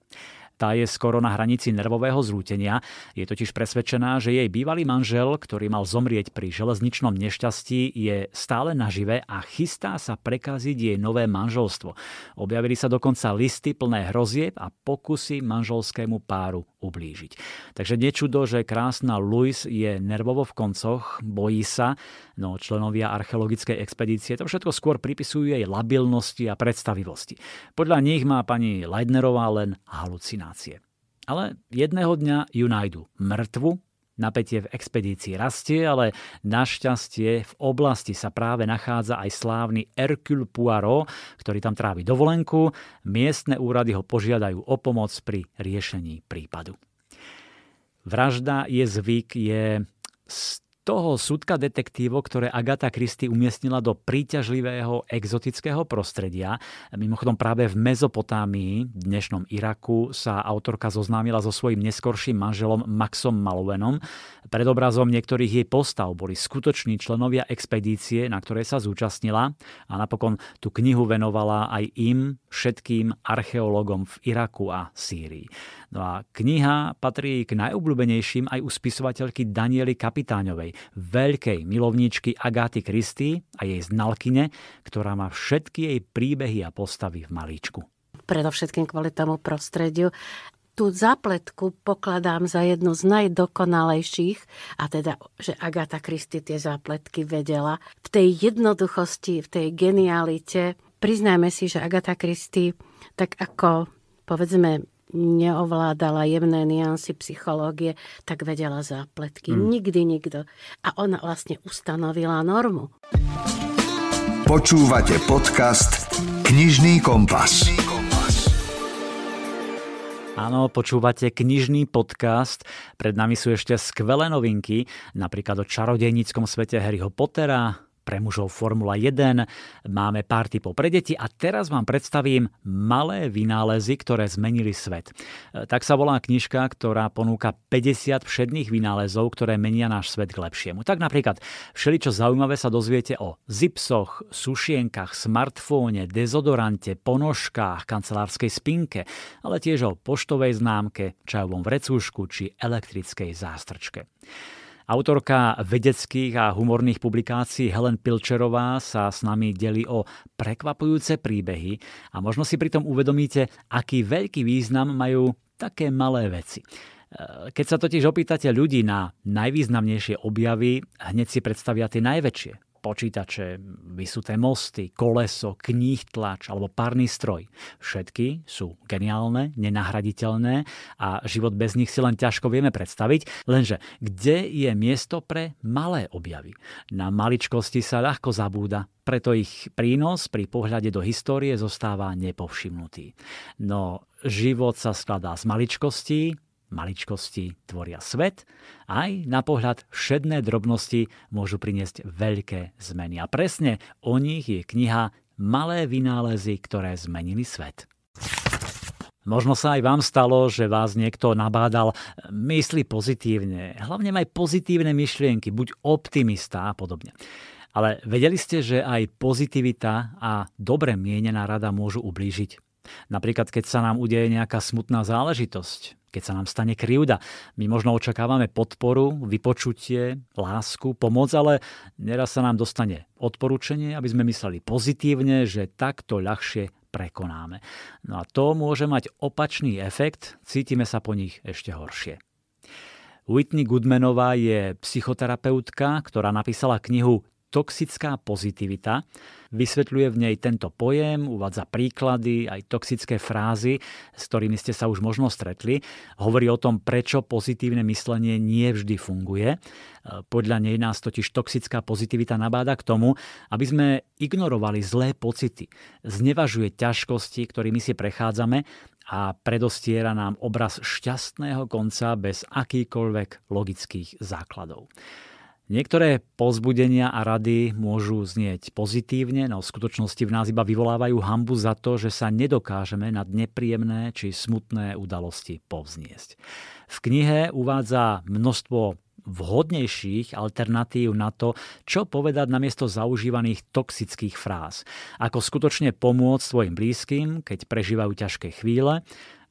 [SPEAKER 1] Tá je skoro na hranici nervového zrútenia. Je totiž presvedčená, že jej bývalý manžel, ktorý mal zomrieť pri železničnom nešťastí, je stále nažive a chystá sa prekaziť jej nové manželstvo. Objavili sa dokonca listy plné hrozieb a pokusy manželskému páru ublížiť. Takže nečudo, že krásna Luis je nervovo v koncoch, bojí sa, no členovia archeologickej expedície to všetko skôr pripisujú jej labilnosti a predstavivosti. Podľa nich má pani Leidnerová len halucinácie. Ale jedného dňa ju nájdu mŕtvu Napätie v expedícii rastie, ale našťastie v oblasti sa práve nachádza aj slávny Hercule Poirot, ktorý tam trávi dovolenku. Miestne úrady ho požiadajú o pomoc pri riešení prípadu. Vražda je zvyk, je toho súdka detektívov, ktoré Agatha Christie umiestnila do príťažlivého exotického prostredia. Mimochodom práve v Mezopotámii, dnešnom Iraku, sa autorka zoznámila so svojím neskorším manželom Maxom Malovenom. Pred obrazom niektorých jej postav boli skutoční členovia expedície, na ktoré sa zúčastnila a napokon tú knihu venovala aj im, všetkým archeológom v Iraku a Sýrii. No a kniha patrí k najobľúbenejším aj u spisovateľky Daniely Kapitáňovej, veľkej milovníčky Agáty Kristy a jej znalkyne, ktorá má všetky jej príbehy a postavy v malíčku.
[SPEAKER 2] Predovšetkým kvôli tomu prostrediu tú zapletku pokladám za jednu z najdokonalejších, a teda, že Agatha Christie tie zapletky vedela. V tej jednoduchosti, v tej genialite, priznajme si, že Agatha Christie, tak ako povedzme neovládala jemné niansy psychológie, tak vedela zápletky. Mm. Nikdy nikto. A ona vlastne ustanovila normu.
[SPEAKER 3] Počúvate podcast Knižný kompas.
[SPEAKER 1] Áno, počúvate knižný podcast. Pred nami sú ešte skvelé novinky, napríklad o čarodejníckom svete Harryho Pottera, pre mužov Formula 1, máme pár typov pre deti a teraz vám predstavím malé vynálezy, ktoré zmenili svet. E, tak sa volá knižka, ktorá ponúka 50 všedných vynálezov, ktoré menia náš svet k lepšiemu. Tak napríklad všeličo zaujímavé sa dozviete o zipsoch, sušienkach, smartfóne, dezodorante, ponožkách, kancelárskej spinke, ale tiež o poštovej známke, čajovom vrecúšku či elektrickej zástrčke. Autorka vedeckých a humorných publikácií Helen Pilčerová sa s nami delí o prekvapujúce príbehy a možno si pritom uvedomíte, aký veľký význam majú také malé veci. E, keď sa totiž opýtate ľudí na najvýznamnejšie objavy, hneď si predstavia tie najväčšie počítače, vysuté mosty, koleso, kníh tlač alebo párny stroj. Všetky sú geniálne, nenahraditeľné a život bez nich si len ťažko vieme predstaviť. Lenže kde je miesto pre malé objavy? Na maličkosti sa ľahko zabúda, preto ich prínos pri pohľade do histórie zostáva nepovšimnutý. No život sa skladá z maličkostí, Maličkosti tvoria svet, aj na pohľad všedné drobnosti môžu priniesť veľké zmeny. A presne o nich je kniha Malé vynálezy, ktoré zmenili svet. Možno sa aj vám stalo, že vás niekto nabádal mysli pozitívne, hlavne maj pozitívne myšlienky, buď optimista a podobne. Ale vedeli ste, že aj pozitivita a dobre mienená rada môžu ublížiť? Napríklad, keď sa nám udeje nejaká smutná záležitosť, keď sa nám stane krivda. My možno očakávame podporu, vypočutie, lásku, pomoc, ale neraz sa nám dostane odporúčanie, aby sme mysleli pozitívne, že takto ľahšie prekonáme. No a to môže mať opačný efekt, cítime sa po nich ešte horšie. Whitney Goodmanová je psychoterapeutka, ktorá napísala knihu toxická pozitivita. Vysvetľuje v nej tento pojem, uvádza príklady, aj toxické frázy, s ktorými ste sa už možno stretli. Hovorí o tom, prečo pozitívne myslenie nie vždy funguje. Podľa nej nás totiž toxická pozitivita nabáda k tomu, aby sme ignorovali zlé pocity. Znevažuje ťažkosti, ktorými si prechádzame a predostiera nám obraz šťastného konca bez akýkoľvek logických základov. Niektoré pozbudenia a rady môžu znieť pozitívne, no v skutočnosti v nás iba vyvolávajú hambu za to, že sa nedokážeme nad nepríjemné či smutné udalosti povzniesť. V knihe uvádza množstvo vhodnejších alternatív na to, čo povedať namiesto zaužívaných toxických fráz. Ako skutočne pomôcť svojim blízkym, keď prežívajú ťažké chvíle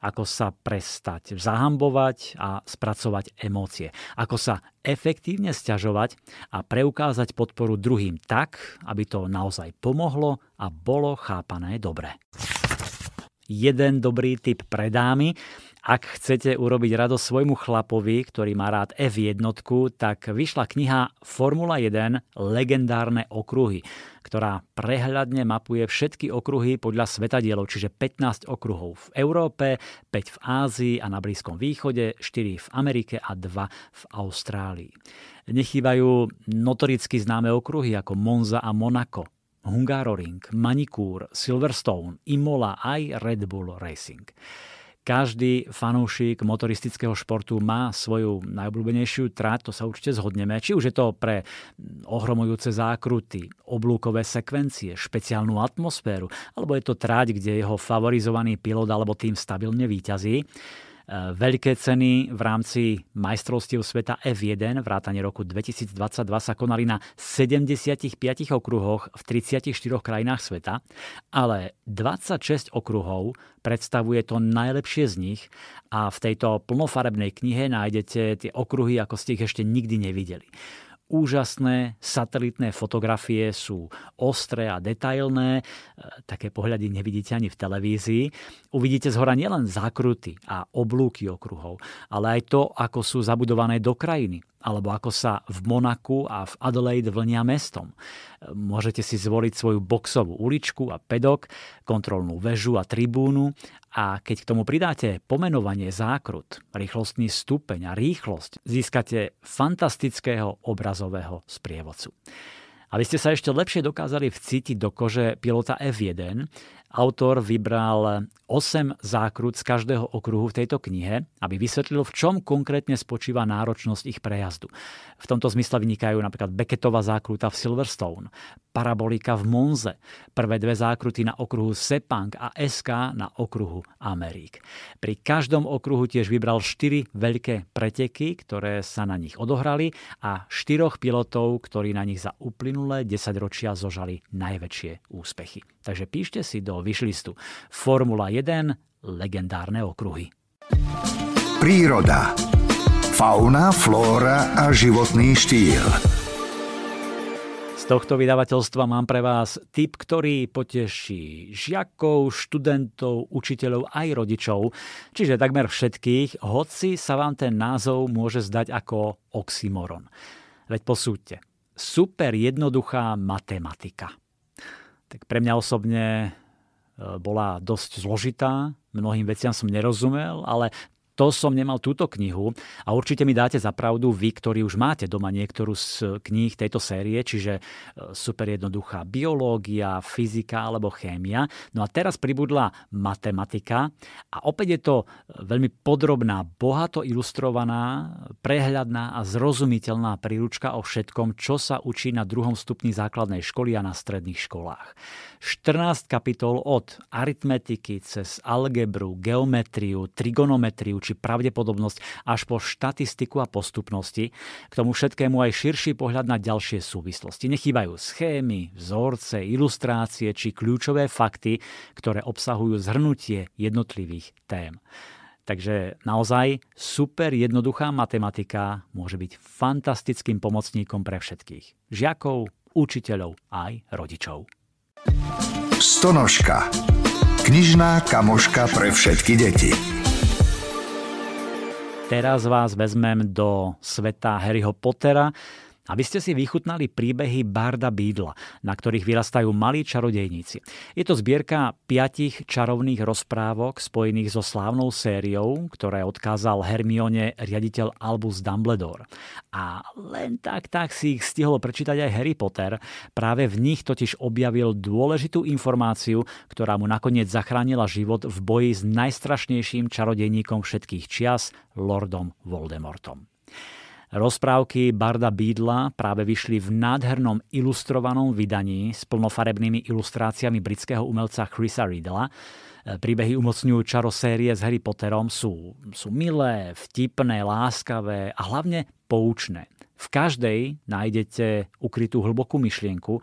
[SPEAKER 1] ako sa prestať zahambovať a spracovať emócie, ako sa efektívne sťažovať a preukázať podporu druhým tak, aby to naozaj pomohlo a bolo chápané dobre. Jeden dobrý tip pre dámy ak chcete urobiť rado svojmu chlapovi, ktorý má rád F1, tak vyšla kniha Formula 1 Legendárne okruhy, ktorá prehľadne mapuje všetky okruhy podľa svetadielov, čiže 15 okruhov v Európe, 5 v Ázii a na Blízkom východe, 4 v Amerike a 2 v Austrálii. Nechýbajú notoricky známe okruhy ako Monza a Monaco, Hungaroring, Manikúr, Silverstone, Imola aj Red Bull Racing. Každý fanúšik motoristického športu má svoju najobľúbenejšiu trať, to sa určite zhodneme. Či už je to pre ohromujúce zákruty, oblúkové sekvencie, špeciálnu atmosféru, alebo je to trať, kde jeho favorizovaný pilot alebo tým stabilne výťazí. Eh, veľké ceny v rámci majstrovstiev sveta F1 rátane roku 2022 sa konali na 75 okruhoch v 34 krajinách sveta, ale 26 okruhov predstavuje to najlepšie z nich a v tejto plnofarebnej knihe nájdete tie okruhy, ako ste ich ešte nikdy nevideli úžasné satelitné fotografie sú ostré a detailné. E, také pohľady nevidíte ani v televízii. Uvidíte hora nielen zákruty a oblúky okruhov, ale aj to, ako sú zabudované do krajiny alebo ako sa v Monaku a v Adelaide vlnia mestom. E, môžete si zvoliť svoju boxovú uličku a pedok, kontrolnú väžu a tribúnu a keď k tomu pridáte pomenovanie zákrut, rýchlostný stupeň a rýchlosť, získate fantastického obrazového sprievodcu. Aby ste sa ešte lepšie dokázali vcítiť do kože pilota F1, autor vybral 8 zákrut z každého okruhu v tejto knihe, aby vysvetlil, v čom konkrétne spočíva náročnosť ich prejazdu. V tomto zmysle vynikajú napríklad Beketová zákruta v Silverstone, parabolika v Monze, prvé dve zákruty na okruhu Sepang a SK na okruhu Amerík. Pri každom okruhu tiež vybral 4 veľké preteky, ktoré sa na nich odohrali a štyroch pilotov, ktorí na nich za uplynulé 10 ročia zožali najväčšie úspechy. Takže píšte si do vyšlistu. Formula 1, legendárne okruhy. Príroda. Fauna, flóra a
[SPEAKER 4] životný štýl.
[SPEAKER 1] Z tohto vydavateľstva mám pre vás tip, ktorý poteší žiakov, študentov, učiteľov aj rodičov, čiže takmer všetkých, hoci sa vám ten názov môže zdať ako oxymoron. Veď posúďte. Super jednoduchá matematika. Tak pre mňa osobne bola dosť zložitá, mnohým veciam som nerozumel, ale to som nemal túto knihu a určite mi dáte za pravdu vy, ktorí už máte doma niektorú z kníh tejto série, čiže e, super jednoduchá biológia, fyzika alebo chémia. No a teraz pribudla matematika a opäť je to e, veľmi podrobná, bohato ilustrovaná, prehľadná a zrozumiteľná príručka o všetkom, čo sa učí na druhom stupni základnej školy a na stredných školách. 14 kapitol od aritmetiky cez algebru, geometriu, trigonometriu, či pravdepodobnosť až po štatistiku a postupnosti. K tomu všetkému aj širší pohľad na ďalšie súvislosti. Nechýbajú schémy, vzorce, ilustrácie či kľúčové fakty, ktoré obsahujú zhrnutie jednotlivých tém. Takže naozaj super jednoduchá matematika môže byť fantastickým pomocníkom pre všetkých. Žiakov, učiteľov aj rodičov.
[SPEAKER 2] Stonožka. Knižná kamoška pre všetky deti.
[SPEAKER 1] Teraz vás vezmem do sveta Harryho Pottera aby ste si vychutnali príbehy Barda Bídla, na ktorých vyrastajú malí čarodejníci. Je to zbierka piatich čarovných rozprávok spojených so slávnou sériou, ktoré odkázal Hermione riaditeľ Albus Dumbledore. A len tak tak si ich stihol prečítať aj Harry Potter. Práve v nich totiž objavil dôležitú informáciu, ktorá mu nakoniec zachránila život v boji s najstrašnejším čarodejníkom všetkých čias, Lordom Voldemortom. Rozprávky Barda Bídla práve vyšli v nádhernom ilustrovanom vydaní s plnofarebnými ilustráciami britského umelca Chrisa Riddla. Príbehy umocňujú čaro série s Harry Potterom sú, sú milé, vtipné, láskavé a hlavne poučné. V každej nájdete ukrytú hlbokú myšlienku,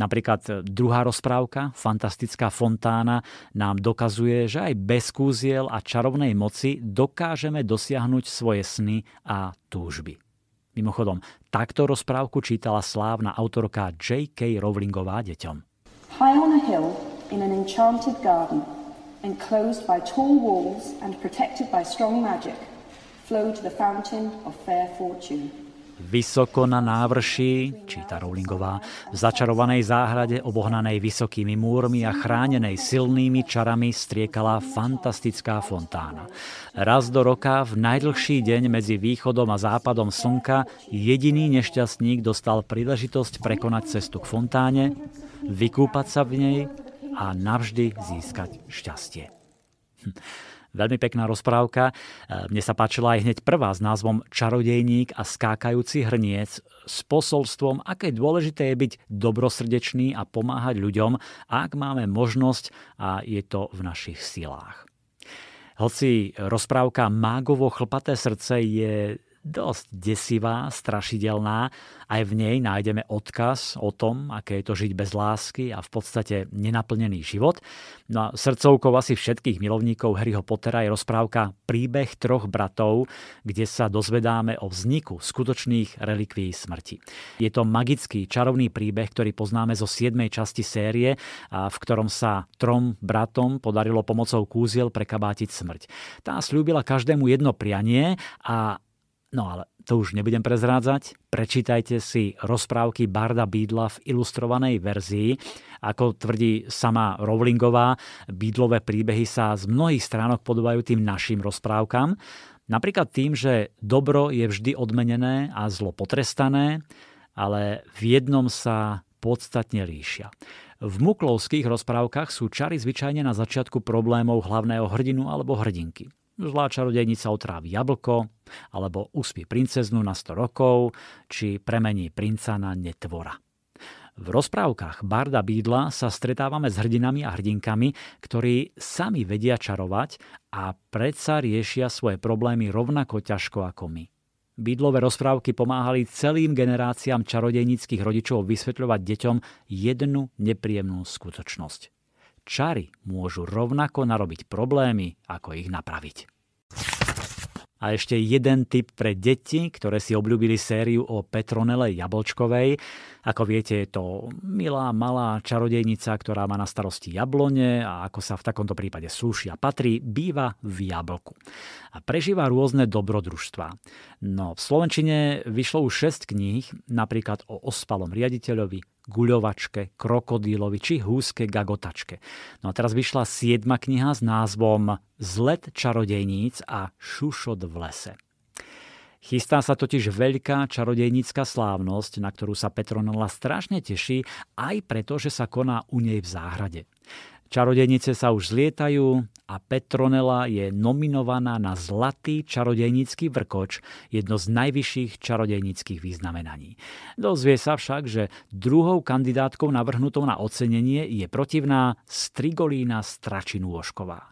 [SPEAKER 1] Napríklad e, druhá rozprávka, fantastická fontána, nám dokazuje, že aj bez kúziel a čarovnej moci dokážeme dosiahnuť svoje sny a túžby. Mimochodom, takto rozprávku čítala slávna autorka J.K. Rowlingová deťom.
[SPEAKER 4] High on a hill, in an enchanted garden, enclosed by tall walls and protected by strong magic, flowed the fountain of fair fortune.
[SPEAKER 1] Vysoko na návrší, číta Rowlingová, v začarovanej záhrade obohnanej vysokými múrmi a chránenej silnými čarami striekala fantastická fontána. Raz do roka, v najdlhší deň medzi východom a západom slnka, jediný nešťastník dostal príležitosť prekonať cestu k fontáne, vykúpať sa v nej a navždy získať šťastie. Hm. Veľmi pekná rozprávka. E, mne sa páčila aj hneď prvá s názvom Čarodejník a skákajúci hrniec s posolstvom, aké dôležité je byť dobrosrdečný a pomáhať ľuďom, ak máme možnosť a je to v našich silách. Hoci rozprávka Mágovo chlpaté srdce je dosť desivá, strašidelná. Aj v nej nájdeme odkaz o tom, aké je to žiť bez lásky a v podstate nenaplnený život. No a srdcovkou asi všetkých milovníkov Harryho Pottera je rozprávka Príbeh troch bratov, kde sa dozvedáme o vzniku skutočných relikví smrti. Je to magický, čarovný príbeh, ktorý poznáme zo 7. časti série, a v ktorom sa trom bratom podarilo pomocou kúziel prekabátiť smrť. Tá slúbila každému jedno prianie a No ale to už nebudem prezrádzať. Prečítajte si rozprávky Barda Bídla v ilustrovanej verzii. Ako tvrdí sama Rowlingová, Bídlové príbehy sa z mnohých stránok podobajú tým našim rozprávkam. Napríklad tým, že dobro je vždy odmenené a zlo potrestané, ale v jednom sa podstatne líšia. V muklovských rozprávkach sú čary zvyčajne na začiatku problémov hlavného hrdinu alebo hrdinky zlá čarodejnica otrávi jablko, alebo uspí princeznu na 100 rokov, či premení princa na netvora. V rozprávkach Barda Bídla sa stretávame s hrdinami a hrdinkami, ktorí sami vedia čarovať a predsa riešia svoje problémy rovnako ťažko ako my. Bídlové rozprávky pomáhali celým generáciám čarodejníckých rodičov vysvetľovať deťom jednu nepríjemnú skutočnosť čary môžu rovnako narobiť problémy, ako ich napraviť. A ešte jeden tip pre deti, ktoré si obľúbili sériu o Petronele Jablčkovej. Ako viete, je to milá, malá čarodejnica, ktorá má na starosti jablone a ako sa v takomto prípade slúši a patrí, býva v jablku. A prežíva rôzne dobrodružstva. No, v Slovenčine vyšlo už 6 kníh, napríklad o ospalom riaditeľovi, guľovačke, krokodílovi či húske gagotačke. No a teraz vyšla siedma kniha s názvom Zlet čarodejníc a Šušot v lese. Chystá sa totiž veľká čarodejnícka slávnosť, na ktorú sa Petronella strašne teší, aj preto, že sa koná u nej v záhrade. Čarodejnice sa už zlietajú a Petronela je nominovaná na Zlatý čarodejnický vrkoč, jedno z najvyšších čarodejnických významenaní. Dozvie sa však, že druhou kandidátkou navrhnutou na ocenenie je protivná Strigolína Stračinúošková.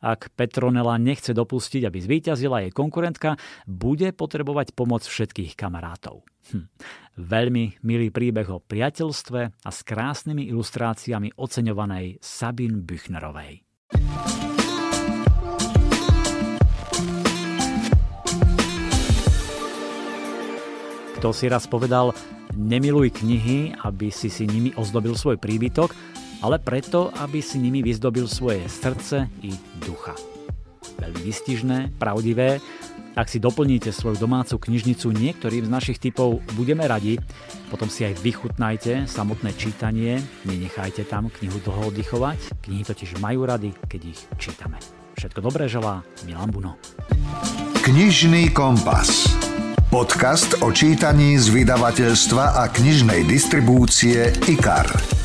[SPEAKER 1] Ak Petronela nechce dopustiť, aby zvíťazila jej konkurentka, bude potrebovať pomoc všetkých kamarátov. Hm. Veľmi milý príbeh o priateľstve a s krásnymi ilustráciami oceňovanej Sabin Büchnerovej. Kto si raz povedal, nemiluj knihy, aby si si nimi ozdobil svoj príbytok, ale preto, aby si nimi vyzdobil svoje srdce i ducha. Veľmi vystižné, pravdivé. Ak si doplníte svoju domácu knižnicu niektorým z našich typov, budeme radi. Potom si aj vychutnajte samotné čítanie, nenechajte tam knihu dlho oddychovať. Knihy totiž majú rady, keď ich čítame. Všetko dobré želá Milan Buno. Knižný kompas. Podcast o čítaní z vydavateľstva a knižnej distribúcie IKAR.